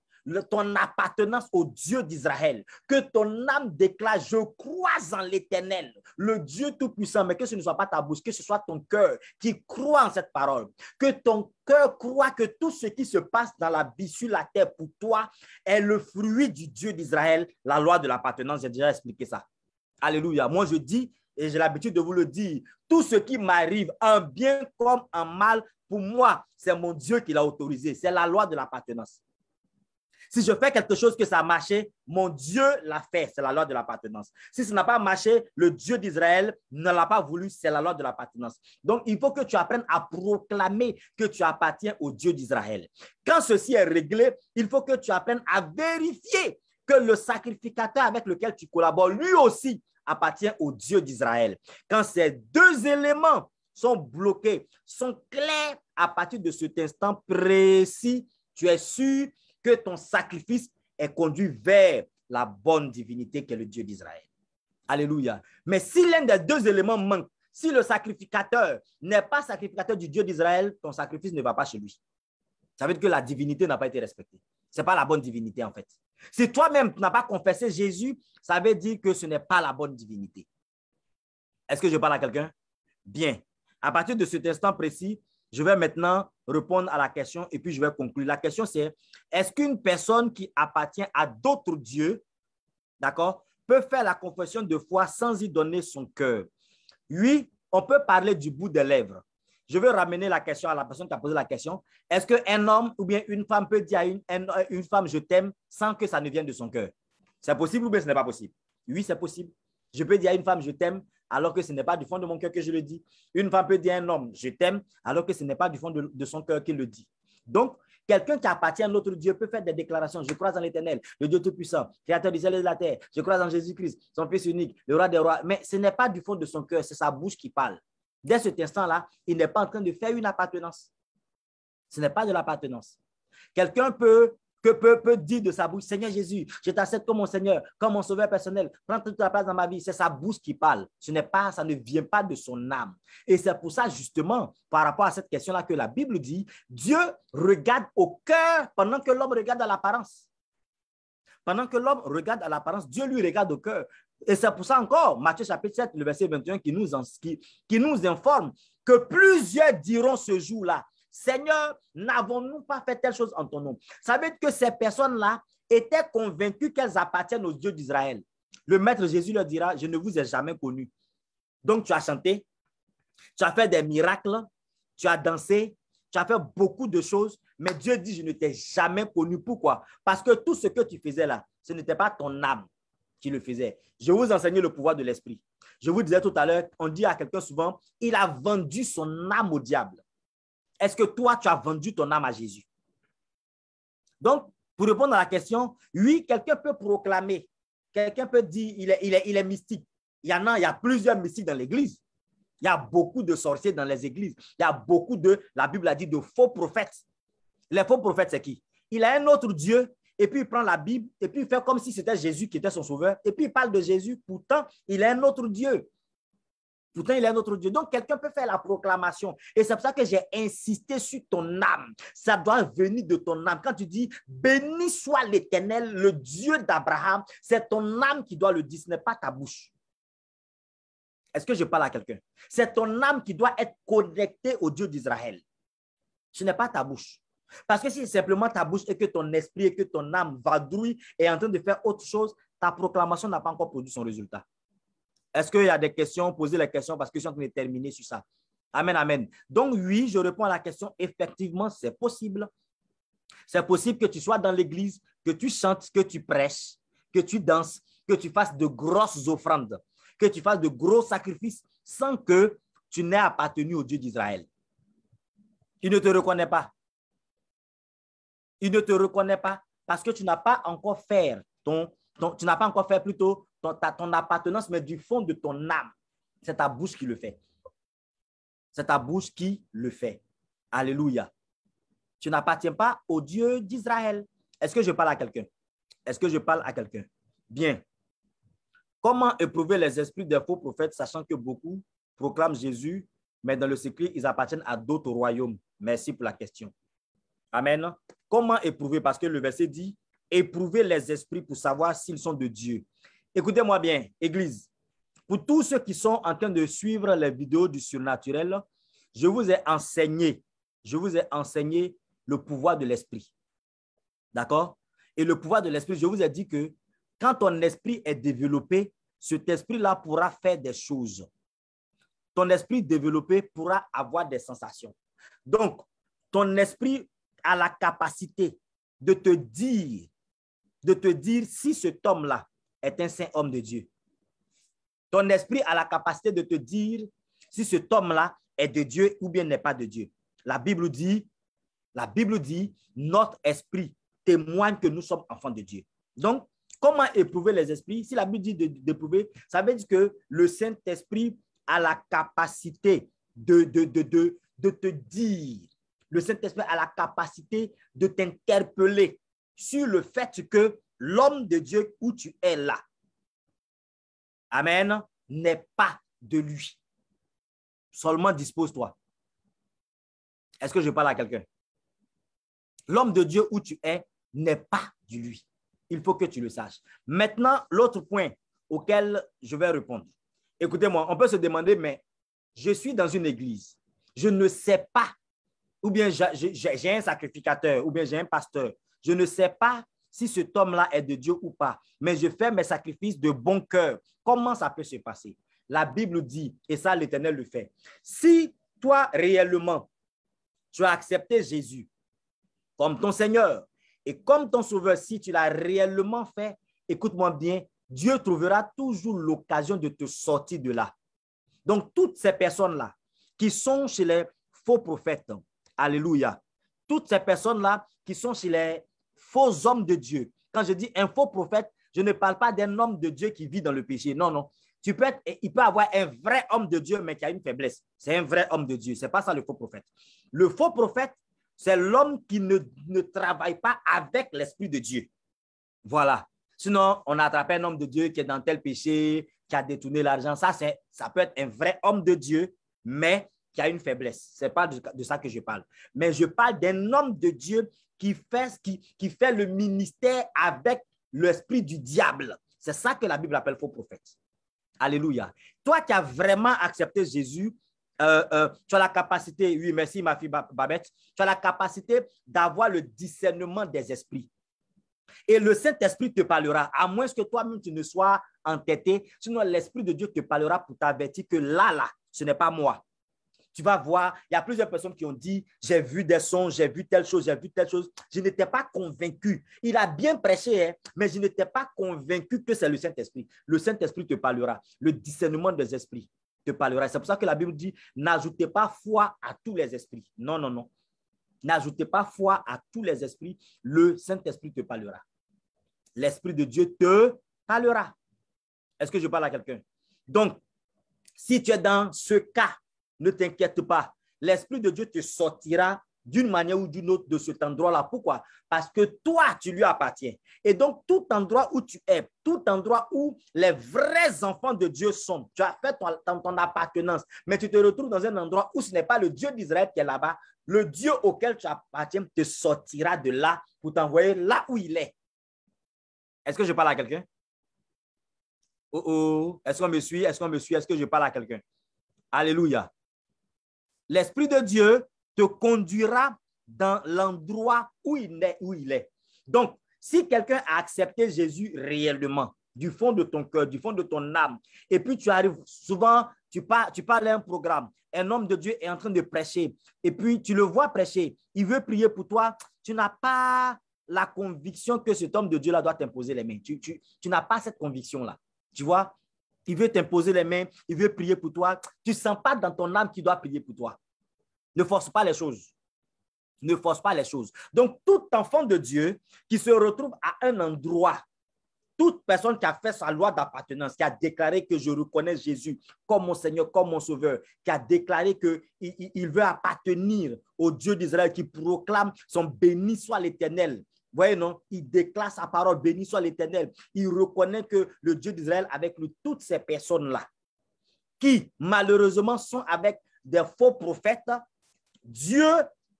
ton appartenance au Dieu d'Israël. Que ton âme déclare, je crois en l'Éternel, le Dieu Tout-Puissant, mais que ce ne soit pas ta bouche, que ce soit ton cœur qui croit en cette parole. Que ton cœur croit que tout ce qui se passe dans la vie sur la terre pour toi est le fruit du Dieu d'Israël, la loi de l'appartenance. J'ai déjà expliqué ça. Alléluia. Moi, je dis, et j'ai l'habitude de vous le dire, tout ce qui m'arrive, un bien comme un mal, pour moi, c'est mon Dieu qui l'a autorisé. C'est la loi de l'appartenance. Si je fais quelque chose que ça a marché, mon Dieu l'a fait. C'est la loi de l'appartenance. Si ça n'a pas marché, le Dieu d'Israël ne l'a pas voulu. C'est la loi de l'appartenance. Donc, il faut que tu apprennes à proclamer que tu appartiens au Dieu d'Israël. Quand ceci est réglé, il faut que tu apprennes à vérifier que le sacrificateur avec lequel tu collabores, lui aussi, appartient au Dieu d'Israël. Quand ces deux éléments sont bloqués, sont clairs à partir de cet instant précis, tu es sûr que ton sacrifice est conduit vers la bonne divinité qui est le Dieu d'Israël. Alléluia. Mais si l'un des deux éléments manque, si le sacrificateur n'est pas sacrificateur du Dieu d'Israël, ton sacrifice ne va pas chez lui. Ça veut dire que la divinité n'a pas été respectée. Ce n'est pas la bonne divinité, en fait. Si toi-même n'as pas confessé Jésus, ça veut dire que ce n'est pas la bonne divinité. Est-ce que je parle à quelqu'un? Bien. À partir de cet instant précis, je vais maintenant répondre à la question et puis je vais conclure. La question, c'est est-ce qu'une personne qui appartient à d'autres dieux, d'accord, peut faire la confession de foi sans y donner son cœur? Oui, on peut parler du bout des lèvres. Je vais ramener la question à la personne qui a posé la question. Est-ce qu'un homme ou bien une femme peut dire à une, une femme je t'aime sans que ça ne vienne de son cœur? C'est possible ou bien ce n'est pas possible? Oui, c'est possible. Je peux dire à une femme je t'aime alors que ce n'est pas du fond de mon cœur que je le dis. Une femme peut dire à un homme, je t'aime, alors que ce n'est pas du fond de, son cœur qu'il le dit. Donc, Quelqu'un qui appartient à l'autre Dieu peut faire des déclarations. Je crois en l'Éternel, le Dieu Tout-Puissant, Créateur du ciel et de la terre. Je crois en Jésus-Christ, son Fils unique, le roi des rois. Mais ce n'est pas du fond de son cœur, c'est sa bouche qui parle. Dès cet instant-là, il n'est pas en train de faire une appartenance. Ce n'est pas de l'appartenance. Quelqu'un peut que peu peut dire de sa bouche, Seigneur Jésus, je t'accepte comme mon Seigneur, comme mon sauveur personnel, prends toute ta place dans ma vie. C'est sa bouche qui parle. Ce n'est pas, ça ne vient pas de son âme. Et c'est pour ça, justement, par rapport à cette question-là que la Bible dit, Dieu regarde au cœur pendant que l'homme regarde à l'apparence. Pendant que l'homme regarde à l'apparence, Dieu lui regarde au cœur. Et c'est pour ça encore, Matthieu chapitre 7, le verset 21, qui nous, qui nous informe que plusieurs diront ce jour-là, Seigneur, n'avons-nous pas fait telle chose en ton nom Ça veut dire que ces personnes-là étaient convaincues qu'elles appartiennent aux dieux d'Israël. Le maître Jésus leur dira, je ne vous ai jamais connu. Donc tu as chanté, tu as fait des miracles, tu as dansé, tu as fait beaucoup de choses, mais Dieu dit, je ne t'ai jamais connu. Pourquoi Parce que tout ce que tu faisais là, ce n'était pas ton âme qui le faisait. Je vous enseignais le pouvoir de l'esprit. Je vous disais tout à l'heure, on dit à quelqu'un souvent, il a vendu son âme au diable. Est-ce que toi, tu as vendu ton âme à Jésus? Donc, pour répondre à la question, oui, quelqu'un peut proclamer, quelqu'un peut dire, il est, mystique. Il y en a, il y a plusieurs mystiques dans l'Église. Il y a beaucoup de sorciers dans les églises. Il y a beaucoup de, la Bible a dit, de faux prophètes. Les faux prophètes, c'est qui? Il a un autre Dieu, et puis il prend la Bible, et puis il fait comme si c'était Jésus qui était son sauveur, et puis il parle de Jésus, pourtant il a un autre Dieu. Pourtant, il est autre Dieu. Donc, quelqu'un peut faire la proclamation. Et c'est pour ça que j'ai insisté sur ton âme. Ça doit venir de ton âme. Quand tu dis, béni soit l'Éternel, le Dieu d'Abraham, c'est ton âme qui doit le dire, ce n'est pas ta bouche. Est-ce que je parle à quelqu'un? C'est ton âme qui doit être connectée au Dieu d'Israël. Ce n'est pas ta bouche. Parce que si simplement ta bouche et que ton esprit et que ton âme vadrouille et est en train de faire autre chose, ta proclamation n'a pas encore produit son résultat. Est-ce qu'il y a des questions Posez les questions parce que je suis en train de terminer sur ça. Amen, amen. Donc, oui, je réponds à la question. Effectivement, c'est possible. C'est possible que tu sois dans l'église, que tu chantes, que tu prêches, que tu danses, que tu fasses de grosses offrandes, que tu fasses de gros sacrifices sans que tu n'aies appartenu au Dieu d'Israël. Il ne te reconnaît pas. Il ne te reconnaît pas parce que tu n'as pas encore fait ton, ton tu n'as pas encore fait plutôt ton, ton appartenance, mais du fond de ton âme. C'est ta bouche qui le fait. C'est ta bouche qui le fait. Alléluia. Tu n'appartiens pas au Dieu d'Israël. Est-ce que je parle à quelqu'un? Est-ce que je parle à quelqu'un? Bien. Comment éprouver les esprits des faux prophètes, sachant que beaucoup proclament Jésus, mais dans le secret, ils appartiennent à d'autres royaumes? Merci pour la question. Amen. Comment éprouver? Parce que le verset dit, éprouver les esprits pour savoir s'ils sont de Dieu. Écoutez-moi bien, Église. Pour tous ceux qui sont en train de suivre les vidéos du surnaturel, je vous ai enseigné, je vous ai enseigné le pouvoir de l'esprit. D'accord Et le pouvoir de l'esprit, je vous ai dit que quand ton esprit est développé, cet esprit-là pourra faire des choses. Ton esprit développé pourra avoir des sensations. Donc, ton esprit a la capacité de te dire, de te dire si cet homme-là est un saint homme de Dieu. Ton esprit a la capacité de te dire si cet homme-là est de Dieu ou bien n'est pas de Dieu. La Bible dit, la Bible dit, notre esprit témoigne que nous sommes enfants de Dieu. Donc, comment éprouver les esprits Si la Bible dit d'éprouver, ça veut dire que le Saint-Esprit a la capacité de, de, de, de, de te dire, le Saint-Esprit a la capacité de t'interpeller sur le fait que l'homme de Dieu où tu es là, Amen, n'est pas de lui. Seulement dispose-toi. Est-ce que je parle à quelqu'un? L'homme de Dieu où tu es n'est pas de lui. Il faut que tu le saches. Maintenant, l'autre point auquel je vais répondre. Écoutez-moi, on peut se demander, mais je suis dans une église. Je ne sais pas, ou bien j'ai un sacrificateur, ou bien j'ai un pasteur. Je ne sais pas si cet homme-là est de Dieu ou pas, mais je fais mes sacrifices de bon cœur. Comment ça peut se passer La Bible dit, et ça l'Éternel le fait, si toi réellement, tu as accepté Jésus comme ton Seigneur et comme ton Sauveur, si tu l'as réellement fait, écoute-moi bien, Dieu trouvera toujours l'occasion de te sortir de là. Donc, toutes ces personnes-là qui sont chez les faux prophètes, alléluia, toutes ces personnes-là qui sont chez les faux homme de Dieu. Quand je dis un faux prophète, je ne parle pas d'un homme de Dieu qui vit dans le péché. Non, non. Tu peux être, il peut avoir un vrai homme de Dieu, mais qui a une faiblesse. C'est un vrai homme de Dieu. Ce n'est pas ça le faux prophète. Le faux prophète, c'est l'homme qui ne, travaille pas avec l'Esprit de Dieu. Voilà. Sinon, on a attrapé un homme de Dieu qui est dans tel péché, qui a détourné l'argent. Ça, c'est, ça peut être un vrai homme de Dieu, mais qui a une faiblesse. Ce n'est pas de, ça que je parle. Mais je parle d'un homme de Dieu qui fait, qui, qui fait le ministère avec l'esprit du diable. C'est ça que la Bible appelle faux prophète. Alléluia. Toi qui as vraiment accepté Jésus, euh, euh, tu as la capacité, oui, merci ma fille Babette, tu as la capacité d'avoir le discernement des esprits. Et le Saint-Esprit te parlera, à moins que toi-même tu ne sois entêté, sinon l'Esprit de Dieu te parlera pour t'avertir que là, là, ce n'est pas moi. Tu vas voir, il y a plusieurs personnes qui ont dit, j'ai vu des sons, j'ai vu telle chose, j'ai vu telle chose. Je n'étais pas convaincu. Il a bien prêché, hein, mais je n'étais pas convaincu que c'est le Saint-Esprit. Le Saint-Esprit te parlera. Le discernement des esprits te parlera. C'est pour ça que la Bible dit, n'ajoutez pas foi à tous les esprits. Non, non, non. N'ajoutez pas foi à tous les esprits. Le Saint-Esprit te parlera. L'Esprit de Dieu te parlera. Est-ce que je parle à quelqu'un? Donc, si tu es dans ce cas, ne t'inquiète pas. L'Esprit de Dieu te sortira d'une manière ou d'une autre de cet endroit-là. Pourquoi Parce que toi, tu lui appartiens. Et donc, tout endroit où tu es, tout endroit où les vrais enfants de Dieu sont, tu as fait ton, ton, appartenance, mais tu te retrouves dans un endroit où ce n'est pas le Dieu d'Israël qui est là-bas, le Dieu auquel tu appartiens te sortira de là pour t'envoyer là où il est. Est-ce que je parle à quelqu'un Oh oh, est-ce qu'on me suit Est-ce qu'on me suit Est-ce que je parle à quelqu'un Alléluia. L'Esprit de Dieu te conduira dans l'endroit où il est. Où il est. Donc, si quelqu'un a accepté Jésus réellement, du fond de ton cœur, du fond de ton âme, et puis tu arrives souvent, tu parles, tu à un programme, un homme de Dieu est en train de prêcher, et puis tu le vois prêcher, il veut prier pour toi, tu n'as pas la conviction que cet homme de Dieu-là doit t'imposer les mains. tu n'as pas cette conviction-là. Tu vois, il veut t'imposer les mains, il veut prier pour toi. Tu ne sens pas dans ton âme qu'il doit prier pour toi. Ne force pas les choses. Ne force pas les choses. Donc, tout enfant de Dieu qui se retrouve à un endroit, toute personne qui a fait sa loi d'appartenance, qui a déclaré que je reconnais Jésus comme mon Seigneur, comme mon Sauveur, qui a déclaré qu'il il veut appartenir au Dieu d'Israël, qui proclame son béni soit l'Éternel, voyez non, il déclare sa parole, béni soit l'Éternel. Il reconnaît que le Dieu d'Israël, avec toutes ces personnes-là, qui malheureusement sont avec des faux prophètes, Dieu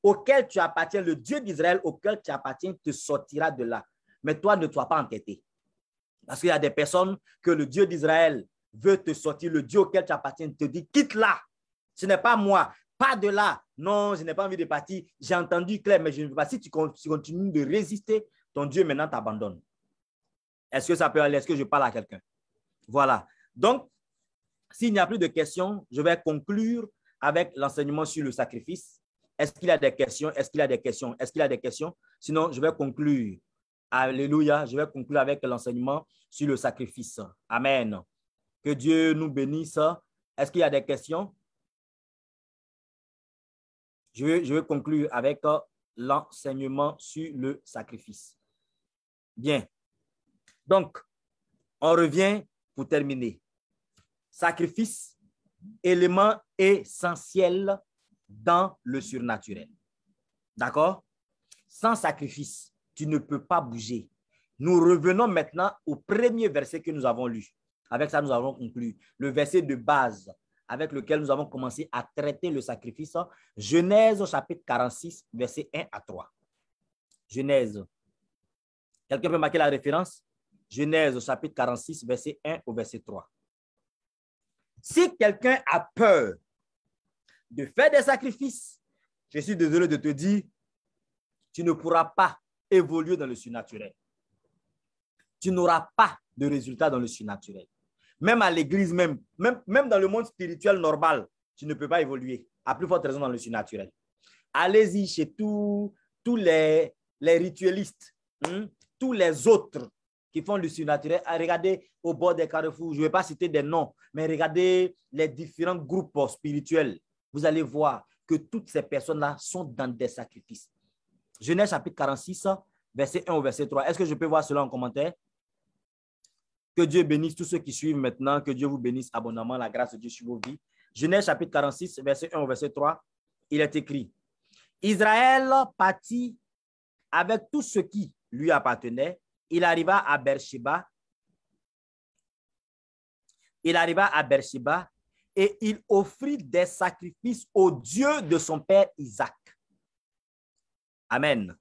auquel tu appartiens, le Dieu d'Israël auquel tu appartiens, te sortira de là. Mais toi, ne sois pas entêté. Parce qu'il y a des personnes que le Dieu d'Israël veut te sortir, le Dieu auquel tu appartiens te dit, quitte là. Ce n'est pas moi, pas de là. Non, je n'ai pas envie de partir. J'ai entendu clair, mais je ne veux pas. Si tu continues de résister, ton Dieu maintenant t'abandonne. Est-ce que ça peut aller? Est-ce que je parle à quelqu'un? Voilà. Donc, s'il n'y a plus de questions, je vais conclure avec l'enseignement sur le sacrifice. Est-ce qu'il y a des questions? Est-ce qu'il y a des questions? Est-ce qu'il y a des questions? Sinon, je vais conclure. Alléluia. Je vais conclure avec l'enseignement sur le sacrifice. Amen. Que Dieu nous bénisse. Est-ce qu'il y a des questions? je veux conclure avec l'enseignement sur le sacrifice. Bien. Donc, on revient pour terminer. Sacrifice, élément essentiel dans le surnaturel. D'accord Sans sacrifice, tu ne peux pas bouger. Nous revenons maintenant au premier verset que nous avons lu. Avec ça, nous avons conclu. Le verset de base avec lequel nous avons commencé à traiter le sacrifice. Genèse au chapitre 46, verset 1 à 3. Genèse. Quelqu'un peut marquer la référence Genèse au chapitre 46, verset 1 au verset 3. Si quelqu'un a peur de faire des sacrifices, je suis désolé de te dire, tu ne pourras pas évoluer dans le surnaturel. Tu n'auras pas de résultat dans le surnaturel. Même à l'église, même, même, même dans le monde spirituel normal, tu ne peux pas évoluer. À plus forte raison dans le surnaturel. Allez-y chez tous les, les ritualistes, hein, tous les autres qui font le surnaturel. Ah, regardez au bord des carrefours, je ne vais pas citer des noms, mais regardez les différents groupes spirituels. Vous allez voir que toutes ces personnes-là sont dans des sacrifices. Genèse chapitre 46, verset 1 au verset 3. Est-ce que je peux voir cela en commentaire? Que Dieu bénisse tous ceux qui suivent maintenant. Que Dieu vous bénisse abondamment. La grâce de Dieu sur vos vies. Genèse chapitre 46, verset 1 au verset 3. Il est écrit Israël partit avec tout ce qui lui appartenait. Il arriva à Beersheba. Il arriva à Beersheba et il offrit des sacrifices au Dieu de son père Isaac. Amen.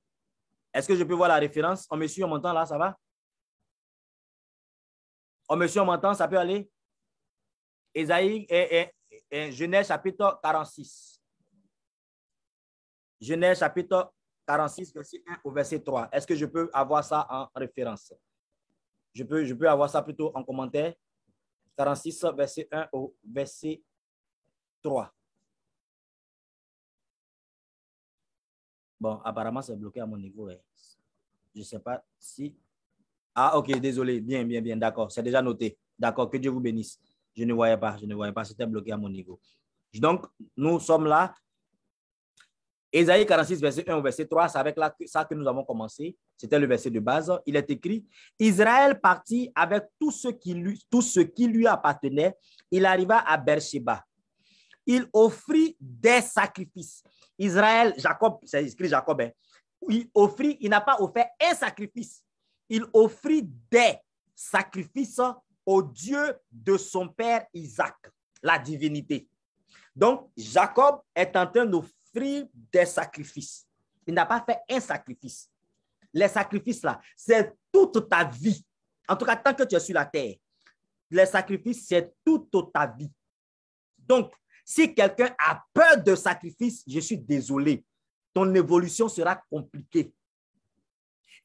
Est-ce que je peux voir la référence? On me suit en montant là, ça va? Oh, monsieur, on m'entend, ça peut aller? Esaïe et, eh, eh, eh, Genèse chapitre 46. Genèse chapitre 46, verset 1 au verset 3. Est-ce que je peux avoir ça en référence? Je peux, je peux avoir ça plutôt en commentaire. 46, verset 1 au verset 3. Bon, apparemment, c'est bloqué à mon niveau. Je ne sais pas si ah, ok, désolé. Bien, bien, bien, d'accord. C'est déjà noté. D'accord, que Dieu vous bénisse. Je ne voyais pas, je ne voyais pas. C'était bloqué à mon niveau. Donc, nous sommes là. Ésaïe 46, verset 1 verset 3, c'est avec ça que nous avons commencé. C'était le verset de base. Il est écrit Israël partit avec tout ce qui lui, tout qui lui appartenait. Il arriva à Beersheba. Il offrit des sacrifices. Israël, Jacob, c'est écrit Jacob, hein. il offrit, il n'a pas offert un sacrifice il offrit des sacrifices au Dieu de son père Isaac, la divinité. Donc, Jacob est en train d'offrir des sacrifices. Il n'a pas fait un sacrifice. Les sacrifices, là, c'est toute ta vie. En tout cas, tant que tu es sur la terre, les sacrifices, c'est toute ta vie. Donc, si quelqu'un a peur de sacrifice, je suis désolé. Ton évolution sera compliquée.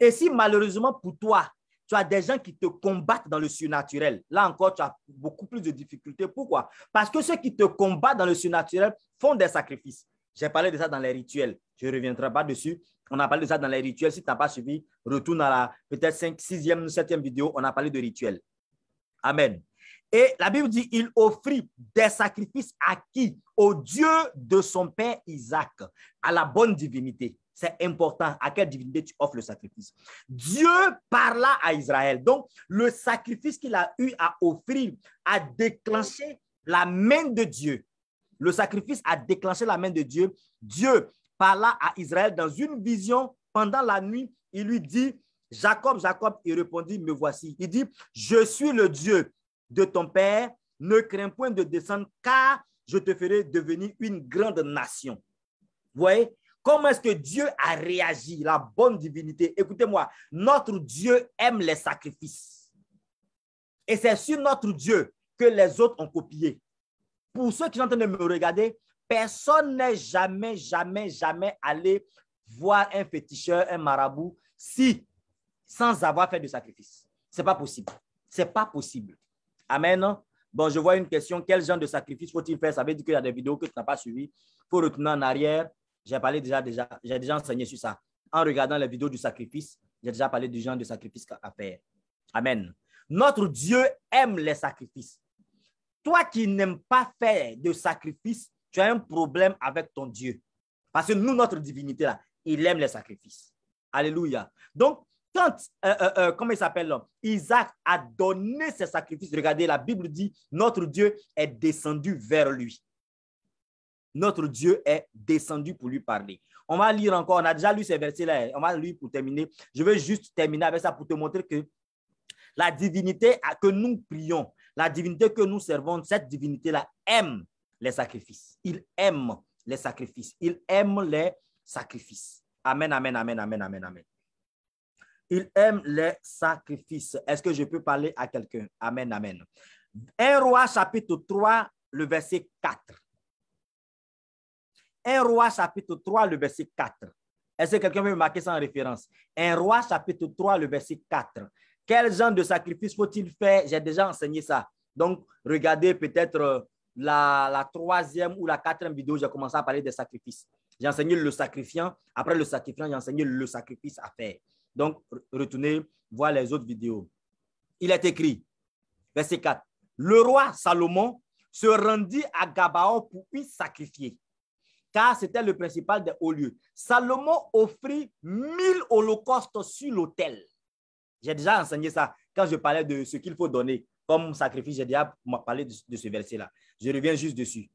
Et si malheureusement pour toi, tu as des gens qui te combattent dans le surnaturel, là encore, tu as beaucoup plus de difficultés. Pourquoi Parce que ceux qui te combattent dans le surnaturel font des sacrifices. J'ai parlé de ça dans les rituels. Je ne reviendrai pas dessus. On a parlé de ça dans les rituels. Si tu n'as pas suivi, retourne à la peut-être 5, 6e, 7 vidéo. On a parlé de rituels. Amen. Et la Bible dit, il offrit des sacrifices à qui Au Dieu de son père Isaac, à la bonne divinité. C'est important à quelle divinité tu offres le sacrifice. Dieu parla à Israël. Donc, le sacrifice qu'il a eu à offrir a déclenché la main de Dieu. Le sacrifice a déclenché la main de Dieu. Dieu parla à Israël dans une vision pendant la nuit. Il lui dit, Jacob, Jacob, il répondit, me voici. Il dit, je suis le Dieu de ton père, ne crains point de descendre, car je te ferai devenir une grande nation. voyez Comment est-ce que Dieu a réagi, la bonne divinité Écoutez-moi, notre Dieu aime les sacrifices. Et c'est sur notre Dieu que les autres ont copié. Pour ceux qui sont en train de me regarder, personne n'est jamais, jamais, jamais allé voir un féticheur, un marabout, si, sans avoir fait de sacrifice. Ce n'est pas possible. C'est pas possible. Amen. Bon, je vois une question. Quel genre de sacrifice faut-il faire? Ça veut dire qu'il y a des vidéos que tu n'as pas suivies. Il faut retourner en arrière. J'ai parlé déjà, déjà, j'ai déjà enseigné sur ça. En regardant les vidéos du sacrifice, j'ai déjà parlé du genre de sacrifice à faire. Amen. Notre Dieu aime les sacrifices. Toi qui n'aimes pas faire de sacrifice, tu as un problème avec ton Dieu. Parce que nous, notre divinité, là, il aime les sacrifices. Alléluia. Donc, quand, euh, euh, euh, comment il s'appelle, là, Isaac a donné ses sacrifices, regardez, la Bible dit, notre Dieu est descendu vers lui. Notre Dieu est descendu pour lui parler. On va lire encore, on a déjà lu ces versets-là, on va lire pour terminer. Je veux juste terminer avec ça pour te montrer que la divinité que nous prions, la divinité que nous servons, cette divinité-là aime les sacrifices. Il aime les sacrifices. Il aime les sacrifices. Amen, amen, amen, amen, amen, amen. Il aime les sacrifices. Est-ce que je peux parler à quelqu'un? Amen, amen. 1 roi chapitre 3, le verset 4. 1 roi chapitre 3, le verset 4. Est-ce que quelqu'un me marquer ça en référence? 1 roi chapitre 3, le verset 4. Quel genre de sacrifice faut-il faire? J'ai déjà enseigné ça. Donc, regardez peut-être euh, la, la, troisième ou la quatrième vidéo, j'ai commencé à parler des sacrifices. J'ai enseigné le sacrifiant. Après le sacrifiant, j'ai enseigné le sacrifice à faire. Donc, retournez voir les autres vidéos. Il est écrit, verset 4, le roi Salomon se rendit à Gabaon pour y sacrifier, car c'était le principal des hauts lieux. Salomon offrit mille holocaustes sur l'autel. J'ai déjà enseigné ça quand je parlais de ce qu'il faut donner comme sacrifice. J'ai déjà parlé de ce verset-là. Je reviens juste dessus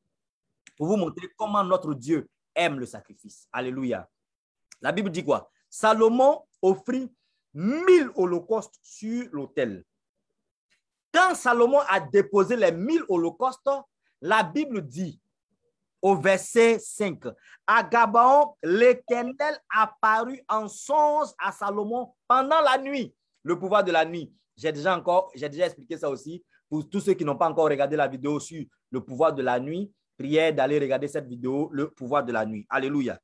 pour vous montrer comment notre Dieu aime le sacrifice. Alléluia. La Bible dit quoi Salomon offrit mille holocaustes sur l'autel. Quand Salomon a déposé les mille holocaustes, la Bible dit au verset 5, à Gabaon, l'Éternel apparut en songe à Salomon pendant la nuit, le pouvoir de la nuit. J'ai déjà, encore, j'ai déjà expliqué ça aussi pour tous ceux qui n'ont pas encore regardé la vidéo sur le pouvoir de la nuit. Prière d'aller regarder cette vidéo, le pouvoir de la nuit. Alléluia.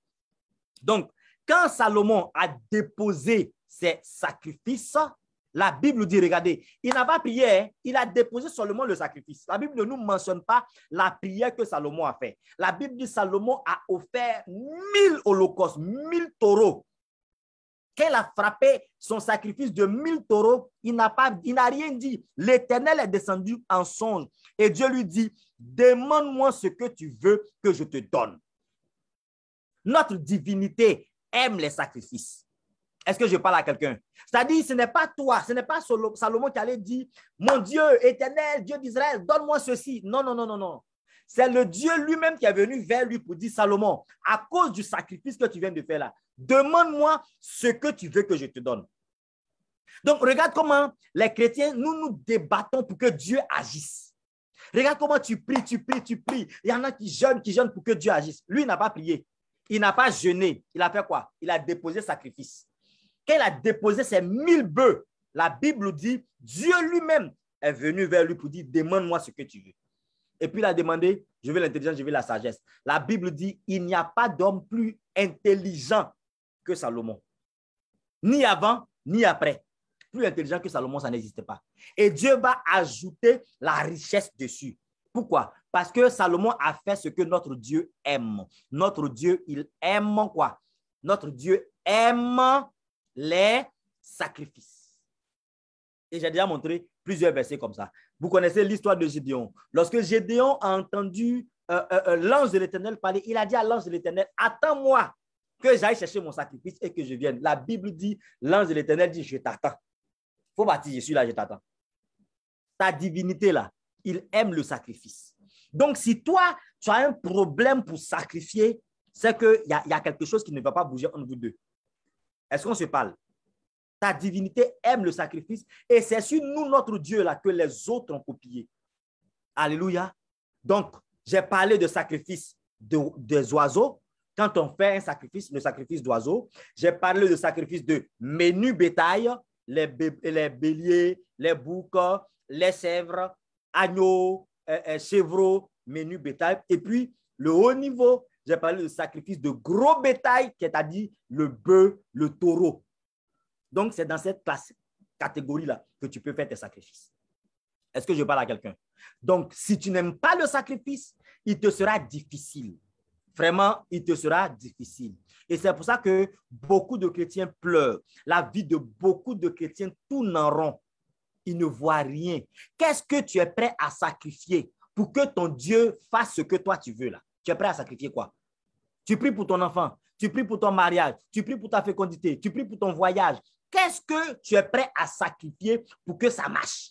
Donc, quand Salomon a déposé ses sacrifices, la Bible dit, regardez, il n'a pas prié, il a déposé seulement le sacrifice. La Bible ne nous mentionne pas la prière que Salomon a fait. La Bible dit Salomon a offert mille holocaustes, mille taureaux. Qu'elle a frappé son sacrifice de mille taureaux, il n'a pas, il n'a rien dit. L'Éternel est descendu en songe et Dieu lui dit, demande-moi ce que tu veux que je te donne. Notre divinité aime les sacrifices. Est-ce que je parle à quelqu'un? C'est-à-dire, ce n'est pas toi, ce n'est pas Salomon qui allait dire, mon Dieu éternel, Dieu d'Israël, donne-moi ceci. Non, non, non, non, non. C'est le Dieu lui-même qui est venu vers lui pour dire, Salomon, à cause du sacrifice que tu viens de faire là, demande-moi ce que tu veux que je te donne. Donc, regarde comment les chrétiens, nous nous débattons pour que Dieu agisse. Regarde comment tu pries, tu pries, tu pries. Il y en a qui jeûnent, qui jeûnent pour que Dieu agisse. Lui n'a pas prié. Il n'a pas jeûné. Il a fait quoi Il a déposé sacrifice. Quand il a déposé ses mille bœufs, la Bible dit, Dieu lui-même est venu vers lui pour dire, demande-moi ce que tu veux. Et puis il a demandé, je veux l'intelligence, je veux la sagesse. La Bible dit, il n'y a pas d'homme plus intelligent que Salomon. Ni avant, ni après. Plus intelligent que Salomon, ça n'existe pas. Et Dieu va ajouter la richesse dessus. Pourquoi parce que Salomon a fait ce que notre Dieu aime. Notre Dieu, il aime quoi? Notre Dieu aime les sacrifices. Et j'ai déjà montré plusieurs versets comme ça. Vous connaissez l'histoire de Gédéon. Lorsque Gédéon a entendu euh, euh, euh, l'ange de l'Éternel parler, il a dit à l'ange de l'Éternel, attends-moi que j'aille chercher mon sacrifice et que je vienne. La Bible dit, l'ange de l'Éternel dit, je t'attends. Faut bâtir je suis là, je t'attends. Ta divinité là, il aime le sacrifice. Donc, si toi, tu as un problème pour sacrifier, c'est qu'il y, a, quelque chose qui ne va pas bouger entre vous deux. Est-ce qu'on se parle? Ta divinité aime le sacrifice et c'est sur nous, notre Dieu, là, que les autres ont copié. Alléluia. Donc, j'ai parlé de sacrifice des oiseaux. Quand on fait un sacrifice, le sacrifice d'oiseaux, j'ai parlé de sacrifice de menu bétail, les, les béliers, les boucs, les sèvres, agneaux, chevreaux, menu bétail. Et puis, le haut niveau, j'ai parlé de sacrifice de gros bétail, qui est à dire le bœuf, le taureau. Donc, c'est dans cette classe, catégorie-là que tu peux faire tes sacrifices. Est-ce que je parle à quelqu'un? Donc, si tu n'aimes pas le sacrifice, il te sera difficile. Vraiment, il te sera difficile. Et c'est pour ça que beaucoup de chrétiens pleurent. La vie de beaucoup de chrétiens tourne en rond il ne voit rien. Qu'est-ce que tu es prêt à sacrifier pour que ton Dieu fasse ce que toi tu veux là Tu es prêt à sacrifier quoi Tu pries pour ton enfant, tu pries pour ton mariage, tu pries pour ta fécondité, tu pries pour ton voyage. Qu'est-ce que tu es prêt à sacrifier pour que ça marche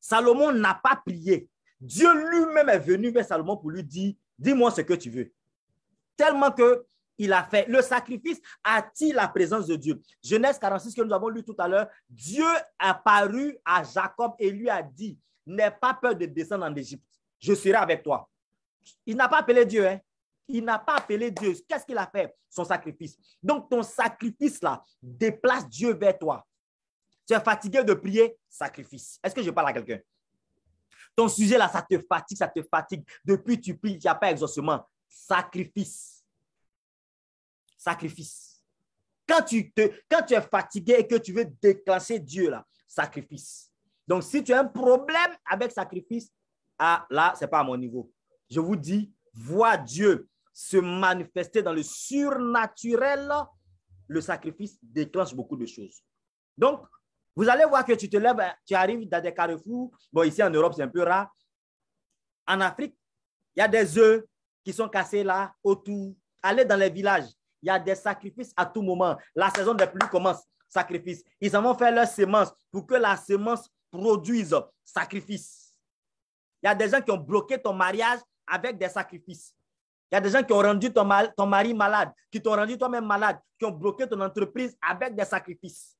Salomon n'a pas prié. Dieu lui-même est venu vers Salomon pour lui dire, dis-moi ce que tu veux. Tellement que il a fait. Le sacrifice attire la présence de Dieu. Genèse 46 que nous avons lu tout à l'heure, Dieu a paru à Jacob et lui a dit, n'aie pas peur de descendre en Égypte, je serai avec toi. Il n'a pas appelé Dieu, hein? Il n'a pas appelé Dieu. Qu'est-ce qu'il a fait? Son sacrifice. Donc, ton sacrifice, là, déplace Dieu vers toi. Tu es fatigué de prier, sacrifice. Est-ce que je parle à quelqu'un? Ton sujet, là, ça te fatigue, ça te fatigue. Depuis, tu pries, il n'y a pas exaucement. Sacrifice sacrifice. Quand tu, te, quand tu es fatigué et que tu veux déclencher Dieu, là, sacrifice. Donc, si tu as un problème avec sacrifice, ah, là, ce n'est pas à mon niveau. Je vous dis, vois Dieu se manifester dans le surnaturel, le sacrifice déclenche beaucoup de choses. Donc, vous allez voir que tu te lèves, tu arrives dans des carrefours. Bon, ici en Europe, c'est un peu rare. En Afrique, il y a des œufs qui sont cassés là, autour. Allez dans les villages. Il y a des sacrifices à tout moment. La saison des pluies commence. Sacrifice. Ils en vont faire leur sémence pour que la semence produise sacrifice. Il y a des gens qui ont bloqué ton mariage avec des sacrifices. Il y a des gens qui ont rendu ton, ton mari malade, qui t'ont rendu toi-même malade, qui ont bloqué ton entreprise avec des sacrifices.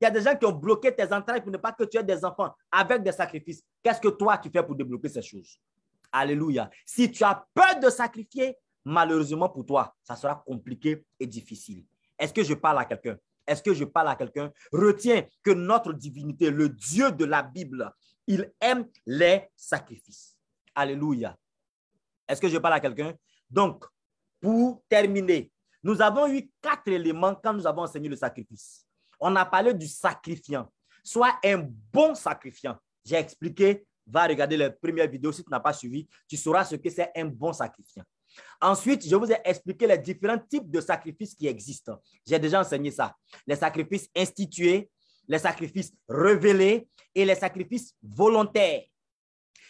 Il y a des gens qui ont bloqué tes entrailles pour ne pas que tu aies des enfants avec des sacrifices. Qu'est-ce que toi tu fais pour débloquer ces choses? Alléluia. Si tu as peur de sacrifier, malheureusement pour toi, ça sera compliqué et difficile. Est-ce que je parle à quelqu'un? Est-ce que je parle à quelqu'un? Retiens que notre divinité, le Dieu de la Bible, il aime les sacrifices. Alléluia. Est-ce que je parle à quelqu'un? Donc, pour terminer, nous avons eu quatre éléments quand nous avons enseigné le sacrifice. On a parlé du sacrifiant. Soit un bon sacrifiant. J'ai expliqué, va regarder les premières vidéos si tu n'as pas suivi, tu sauras ce que c'est un bon sacrifiant. Ensuite, je vous ai expliqué les différents types de sacrifices qui existent. J'ai déjà enseigné ça. Les sacrifices institués, les sacrifices révélés et les sacrifices volontaires.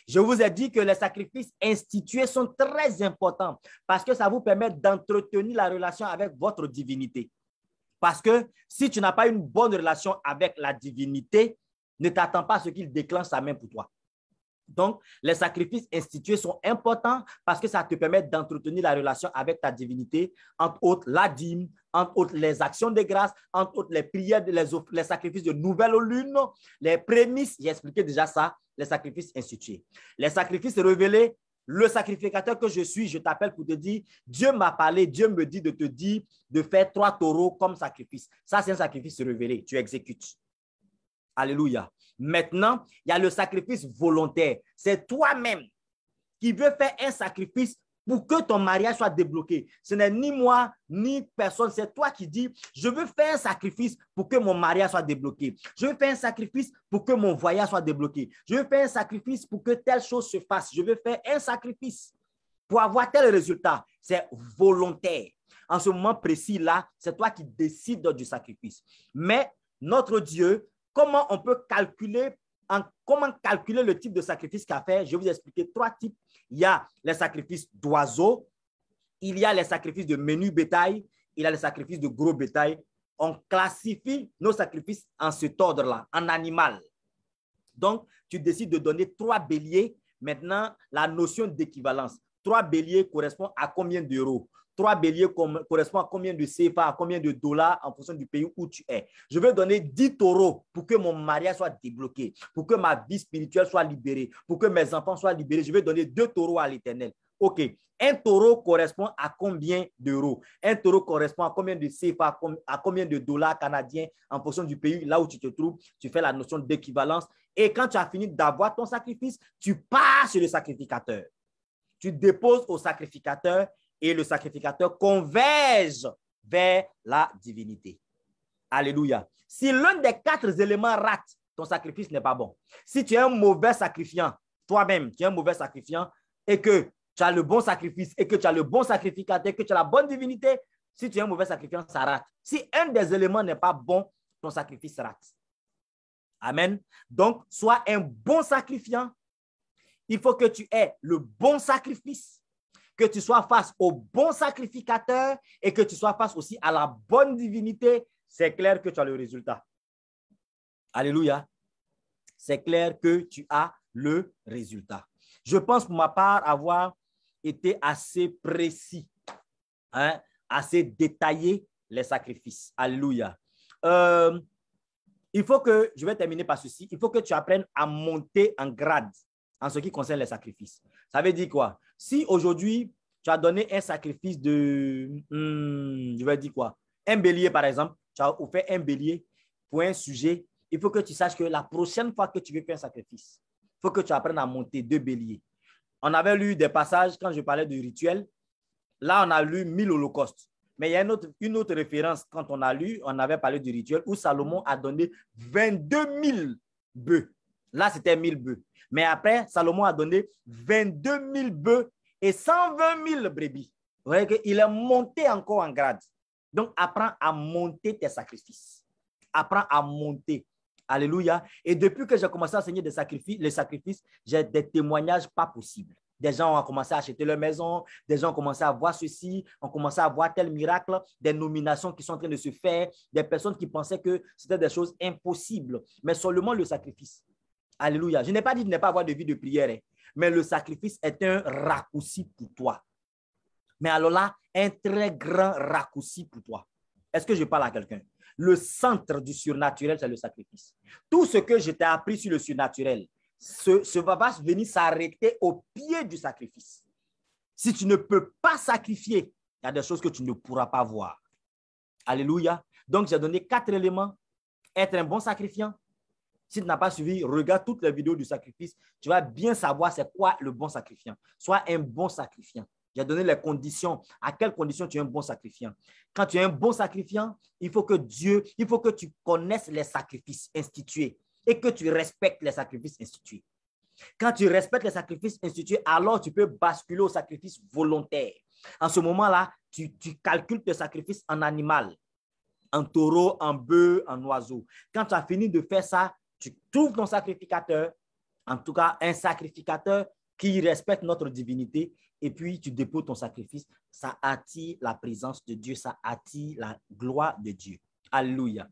Je vous ai dit que les sacrifices institués sont très importants parce que ça vous permet d'entretenir la relation avec votre divinité. Parce que si tu n'as pas une bonne relation avec la divinité, ne t'attends pas à ce qu'il déclenche sa main pour toi. Donc, les sacrifices institués sont importants parce que ça te permet d'entretenir la relation avec ta divinité, entre autres la dîme, entre autres les actions de grâce, entre autres les prières, les, les sacrifices de nouvelle lune, les prémices, j'ai expliqué déjà ça, les sacrifices institués. Les sacrifices révélés, le sacrificateur que je suis, je t'appelle pour te dire, Dieu m'a parlé, Dieu me dit de te dire de faire trois taureaux comme sacrifice. Ça, c'est un sacrifice révélé, tu exécutes. Alléluia. Maintenant, il y a le sacrifice volontaire. C'est toi-même qui veux faire un sacrifice pour que ton mariage soit débloqué. Ce n'est ni moi, ni personne. C'est toi qui dis, je veux faire un sacrifice pour que mon mariage soit débloqué. Je veux faire un sacrifice pour que mon voyage soit débloqué. Je veux faire un sacrifice pour que telle chose se fasse. Je veux faire un sacrifice pour avoir tel résultat. C'est volontaire. En ce moment précis-là, c'est toi qui décides du sacrifice. Mais notre Dieu Comment on peut calculer, comment calculer le type de sacrifice a fait Je vais vous expliquer trois types. Il y a les sacrifices d'oiseaux, il y a les sacrifices de menu bétail, il y a les sacrifices de gros bétail. On classifie nos sacrifices en cet ordre-là, en animal. Donc, tu décides de donner trois béliers. Maintenant, la notion d'équivalence. Trois béliers correspond à combien d'euros Trois béliers correspondent à combien de CFA, à combien de dollars en fonction du pays où tu es. Je vais donner 10 taureaux pour que mon mariage soit débloqué, pour que ma vie spirituelle soit libérée, pour que mes enfants soient libérés. Je vais donner deux taureaux à l'éternel. OK. Un taureau correspond à combien d'euros Un taureau correspond à combien de CFA, à combien de dollars canadiens en fonction du pays là où tu te trouves. Tu fais la notion d'équivalence. Et quand tu as fini d'avoir ton sacrifice, tu pars chez le sacrificateur. Tu déposes au sacrificateur et le sacrificateur converge vers la divinité. Alléluia. Si l'un des quatre éléments rate, ton sacrifice n'est pas bon. Si tu es un mauvais sacrifiant, toi-même, tu es un mauvais sacrifiant, et que tu as le bon sacrifice, et que tu as le bon sacrificateur, et que tu as la bonne divinité, si tu es un mauvais sacrifiant, ça rate. Si un des éléments n'est pas bon, ton sacrifice rate. Amen. Donc, sois un bon sacrifiant. Il faut que tu aies le bon sacrifice que tu sois face au bon sacrificateur et que tu sois face aussi à la bonne divinité, c'est clair que tu as le résultat. Alléluia. C'est clair que tu as le résultat. Je pense pour ma part avoir été assez précis, hein, assez détaillé les sacrifices. Alléluia. Euh, il faut que, je vais terminer par ceci, il faut que tu apprennes à monter en grade en ce qui concerne les sacrifices. Ça veut dire quoi? Si aujourd'hui, tu as donné un sacrifice de, hmm, je vais dire quoi, un bélier par exemple, tu as offert un bélier pour un sujet, il faut que tu saches que la prochaine fois que tu veux faire un sacrifice, il faut que tu apprennes à monter deux béliers. On avait lu des passages quand je parlais du rituel. Là, on a lu mille holocaustes. Mais il y a une autre, une autre référence quand on a lu, on avait parlé du rituel où Salomon a donné 22 000 bœufs. Là, c'était 1000 bœufs. Mais après, Salomon a donné 22 000 bœufs et 120 000 brebis. Vous voyez qu'il est monté encore en grade. Donc, apprends à monter tes sacrifices. Apprends à monter. Alléluia. Et depuis que j'ai commencé à enseigner des sacrifices, les sacrifices, j'ai des témoignages pas possibles. Des gens ont commencé à acheter leur maison, des gens ont commencé à voir ceci, ont commencé à voir tel miracle, des nominations qui sont en train de se faire, des personnes qui pensaient que c'était des choses impossibles, mais seulement le sacrifice. Alléluia. Je n'ai pas dit de ne pas avoir de vie de prière, hein, mais le sacrifice est un raccourci pour toi. Mais alors là, un très grand raccourci pour toi. Est-ce que je parle à quelqu'un? Le centre du surnaturel, c'est le sacrifice. Tout ce que je t'ai appris sur le surnaturel, ce, ce va venir s'arrêter au pied du sacrifice. Si tu ne peux pas sacrifier, il y a des choses que tu ne pourras pas voir. Alléluia. Donc, j'ai donné quatre éléments. Être un bon sacrifiant, si tu n'as pas suivi, regarde toutes les vidéos du sacrifice. Tu vas bien savoir c'est quoi le bon sacrifiant. Sois un bon sacrifiant. J'ai donné les conditions. À quelles conditions tu es un bon sacrifiant Quand tu es un bon sacrifiant, il faut que Dieu, il faut que tu connaisses les sacrifices institués et que tu respectes les sacrifices institués. Quand tu respectes les sacrifices institués, alors tu peux basculer au sacrifice volontaire. En ce moment-là, tu, calcules tes sacrifices en animal, en taureau, en bœuf, en oiseau. Quand tu as fini de faire ça, tu trouves ton sacrificateur, en tout cas un sacrificateur qui respecte notre divinité, et puis tu déposes ton sacrifice. Ça attire la présence de Dieu, ça attire la gloire de Dieu. Alléluia.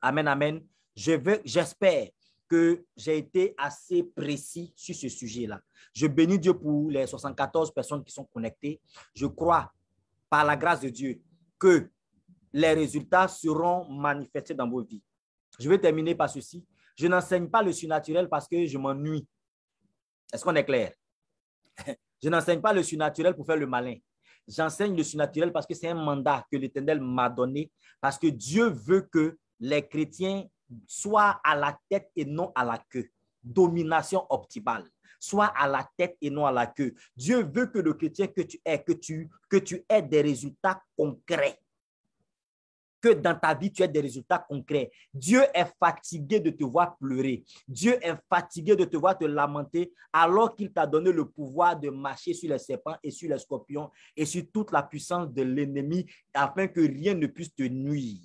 Amen, amen. j'espère que j'ai été assez précis sur ce sujet-là. Je bénis Dieu pour les 74 personnes qui sont connectées. Je crois, par la grâce de Dieu, que les résultats seront manifestés dans vos vies. Je vais terminer par ceci je n'enseigne pas le surnaturel parce que je m'ennuie. Est-ce qu'on est clair? je n'enseigne pas le surnaturel pour faire le malin. J'enseigne le surnaturel parce que c'est un mandat que l'Éternel m'a donné, parce que Dieu veut que les chrétiens soient à la tête et non à la queue. Domination optimale. Soit à la tête et non à la queue. Dieu veut que le chrétien que tu es, que tu, que tu aies des résultats concrets que dans ta vie, tu aies des résultats concrets. Dieu est fatigué de te voir pleurer. Dieu est fatigué de te voir te lamenter alors qu'il t'a donné le pouvoir de marcher sur les serpents et sur les scorpions et sur toute la puissance de l'ennemi afin que rien ne puisse te nuire.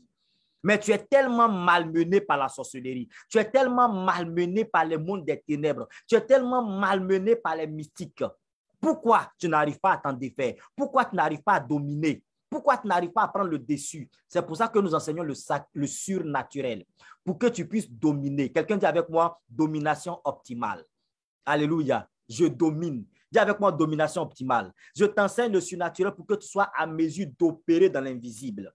Mais tu es tellement malmené par la sorcellerie, tu es tellement malmené par le monde des ténèbres, tu es tellement malmené par les mystiques. Pourquoi tu n'arrives pas à t'en défaire? Pourquoi tu n'arrives pas à dominer? Pourquoi tu n'arrives pas à prendre le dessus C'est pour ça que nous enseignons le, le surnaturel, pour que tu puisses dominer. Quelqu'un dit avec moi, domination optimale. Alléluia, je domine. Dis avec moi, domination optimale. Je t'enseigne le surnaturel pour que tu sois à mesure d'opérer dans l'invisible.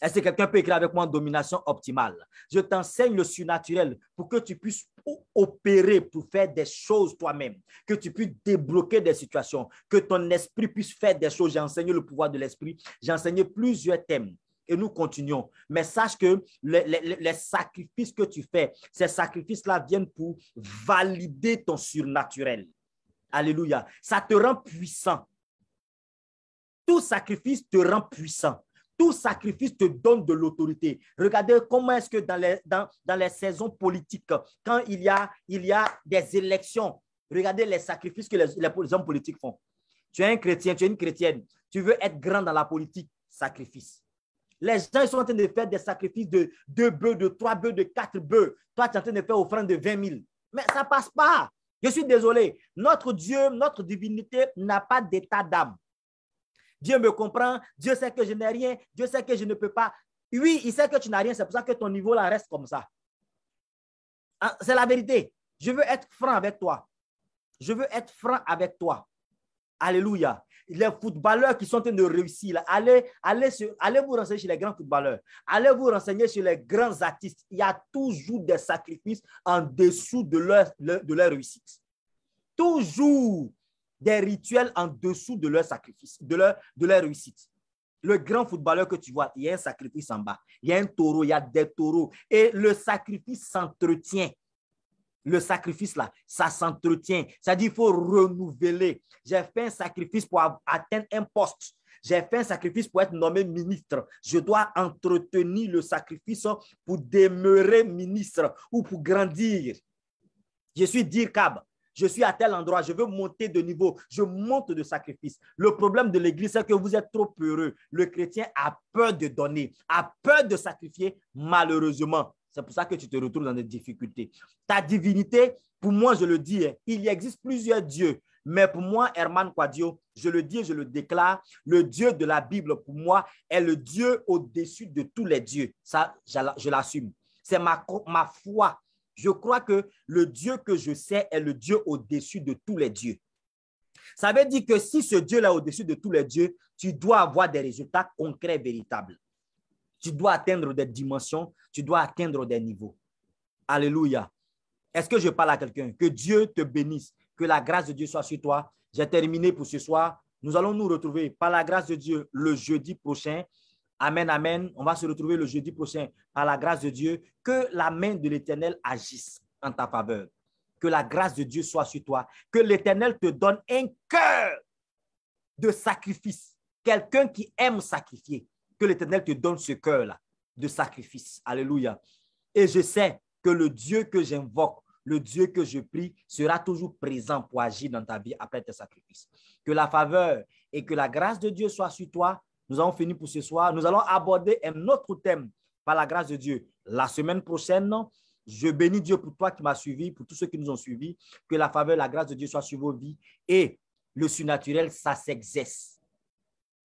Est-ce que quelqu'un peut écrire avec moi en domination optimale Je t'enseigne le surnaturel pour que tu puisses opérer, pour faire des choses toi-même, que tu puisses débloquer des situations, que ton esprit puisse faire des choses. enseigné le pouvoir de l'esprit, J'ai enseigné plusieurs thèmes. Et nous continuons. Mais sache que les, les sacrifices que tu fais, ces sacrifices-là viennent pour valider ton surnaturel. Alléluia. Ça te rend puissant. Tout sacrifice te rend puissant. Tout sacrifice te donne de l'autorité. Regardez comment est-ce que dans les, dans, dans les saisons politiques, quand il y, a, il y a des élections, regardez les sacrifices que les, les hommes politiques font. Tu es un chrétien, tu es une chrétienne, tu veux être grand dans la politique, sacrifice. Les gens sont en train de faire des sacrifices de deux bœufs, de trois bœufs, de quatre bœufs. Toi, tu es en train de faire offrande de 20 000. Mais ça ne passe pas. Je suis désolé. Notre Dieu, notre divinité n'a pas d'état d'âme. Dieu me comprend, Dieu sait que je n'ai rien, Dieu sait que je ne peux pas. Oui, il sait que tu n'as rien, c'est pour ça que ton niveau là reste comme ça. Ah, c'est la vérité. Je veux être franc avec toi. Je veux être franc avec toi. Alléluia. Les footballeurs qui sont en train de réussir, allez, allez, allez vous renseigner chez les grands footballeurs. Allez vous renseigner sur les grands artistes. Il y a toujours des sacrifices en dessous de leur, de leur réussite. Toujours des rituels en dessous de leur sacrifice, de leur, de leur réussite. Le grand footballeur que tu vois, il y a un sacrifice en bas, il y a un taureau, il y a des taureaux. Et le sacrifice s'entretient. Le sacrifice là, ça s'entretient. Ça dit, dire faut renouveler. J'ai fait un sacrifice pour atteindre un poste. J'ai fait un sacrifice pour être nommé ministre. Je dois entretenir le sacrifice pour demeurer ministre ou pour grandir. Je suis Dirkab. Je suis à tel endroit, je veux monter de niveau, je monte de sacrifice. Le problème de l'Église, c'est que vous êtes trop heureux. Le chrétien a peur de donner, a peur de sacrifier, malheureusement. C'est pour ça que tu te retrouves dans des difficultés. Ta divinité, pour moi, je le dis, hein, il y existe plusieurs dieux. Mais pour moi, Herman Quadio, je le dis, je le déclare, le Dieu de la Bible, pour moi, est le Dieu au-dessus de tous les dieux. Ça, je l'assume. C'est ma, ma foi je crois que le Dieu que je sais est le Dieu au-dessus de tous les dieux. Ça veut dire que si ce Dieu-là est au-dessus de tous les dieux, tu dois avoir des résultats concrets, véritables. Tu dois atteindre des dimensions, tu dois atteindre des niveaux. Alléluia. Est-ce que je parle à quelqu'un? Que Dieu te bénisse, que la grâce de Dieu soit sur toi. J'ai terminé pour ce soir. Nous allons nous retrouver par la grâce de Dieu le jeudi prochain. Amen, amen. On va se retrouver le jeudi prochain par la grâce de Dieu. Que la main de l'Éternel agisse en ta faveur. Que la grâce de Dieu soit sur toi. Que l'Éternel te donne un cœur de sacrifice. Quelqu'un qui aime sacrifier. Que l'Éternel te donne ce cœur-là de sacrifice. Alléluia. Et je sais que le Dieu que j'invoque, le Dieu que je prie, sera toujours présent pour agir dans ta vie après tes sacrifices. Que la faveur et que la grâce de Dieu soient sur toi nous avons fini pour ce soir. Nous allons aborder un autre thème par la grâce de Dieu la semaine prochaine. Je bénis Dieu pour toi qui m'as suivi, pour tous ceux qui nous ont suivis. Que la faveur, la grâce de Dieu soit sur vos vies. Et le surnaturel, ça s'exerce.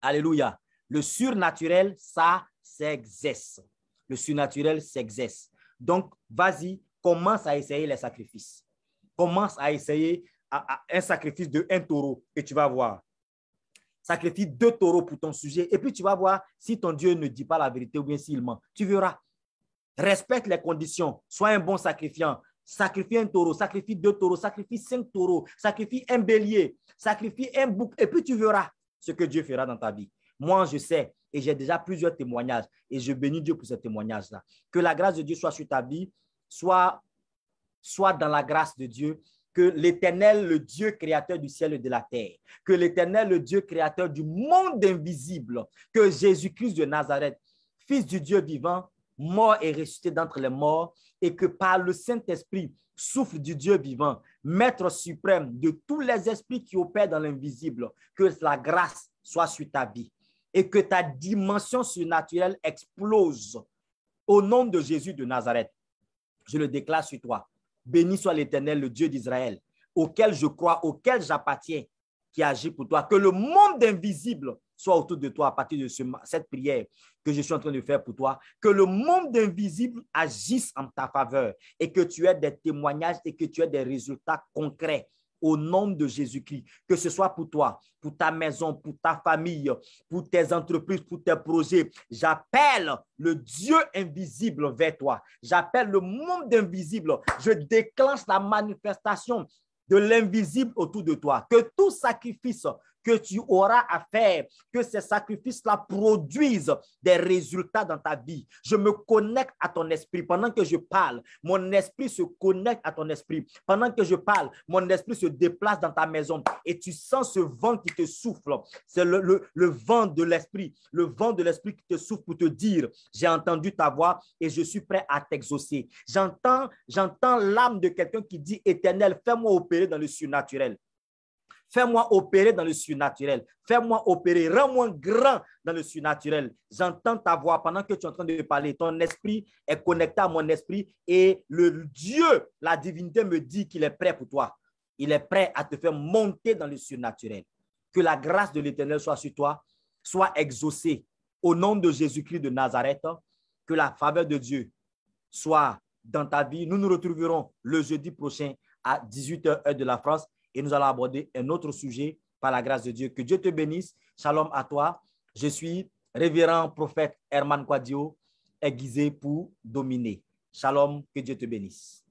Alléluia. Le surnaturel, ça s'exerce. Le surnaturel s'exerce. Donc, vas-y, commence à essayer les sacrifices. Commence à essayer un sacrifice de un taureau et tu vas voir sacrifie deux taureaux pour ton sujet et puis tu vas voir si ton Dieu ne dit pas la vérité ou bien s'il ment. Tu verras. Respecte les conditions. Sois un bon sacrifiant. Sacrifie un taureau, sacrifie deux taureaux, sacrifie cinq taureaux, sacrifie un bélier, sacrifie un bouc et puis tu verras ce que Dieu fera dans ta vie. Moi, je sais et j'ai déjà plusieurs témoignages et je bénis Dieu pour ces témoignages-là. Que la grâce de Dieu soit sur ta vie, soit, soit dans la grâce de Dieu que l'Éternel, le Dieu créateur du ciel et de la terre, que l'Éternel, le Dieu créateur du monde invisible, que Jésus-Christ de Nazareth, fils du Dieu vivant, mort et ressuscité d'entre les morts, et que par le Saint-Esprit, souffle du Dieu vivant, maître suprême de tous les esprits qui opèrent dans l'invisible, que la grâce soit sur ta vie et que ta dimension surnaturelle explose au nom de Jésus de Nazareth. Je le déclare sur toi. Béni soit l'Éternel, le Dieu d'Israël, auquel je crois, auquel j'appartiens, qui agit pour toi. Que le monde invisible soit autour de toi à partir de cette prière que je suis en train de faire pour toi. Que le monde invisible agisse en ta faveur et que tu aies des témoignages et que tu aies des résultats concrets au nom de Jésus-Christ. Que ce soit pour toi, pour ta maison, pour ta famille, pour tes entreprises, pour tes projets. J'appelle le Dieu invisible vers toi. J'appelle le monde invisible. Je déclenche la manifestation de l'invisible autour de toi. Que tout sacrifice que tu auras à faire, que ces sacrifices-là produisent des résultats dans ta vie. Je me connecte à ton esprit pendant que je parle. Mon esprit se connecte à ton esprit. Pendant que je parle, mon esprit se déplace dans ta maison et tu sens ce vent qui te souffle. C'est le, vent de l'esprit, le vent de l'esprit qui te souffle pour te dire, j'ai entendu ta voix et je suis prêt à t'exaucer. J'entends, j'entends l'âme de quelqu'un qui dit, éternel, fais-moi opérer dans le surnaturel. Fais-moi opérer dans le surnaturel. Fais-moi opérer. Rends-moi grand dans le surnaturel. J'entends ta voix pendant que tu es en train de parler. Ton esprit est connecté à mon esprit et le Dieu, la divinité me dit qu'il est prêt pour toi. Il est prêt à te faire monter dans le surnaturel. Que la grâce de l'Éternel soit sur toi, soit exaucée au nom de Jésus-Christ de Nazareth. Que la faveur de Dieu soit dans ta vie. Nous nous retrouverons le jeudi prochain à 18h de la France et nous allons aborder un autre sujet par la grâce de Dieu. Que Dieu te bénisse. Shalom à toi. Je suis révérend prophète Herman Quadio, aiguisé pour dominer. Shalom, que Dieu te bénisse.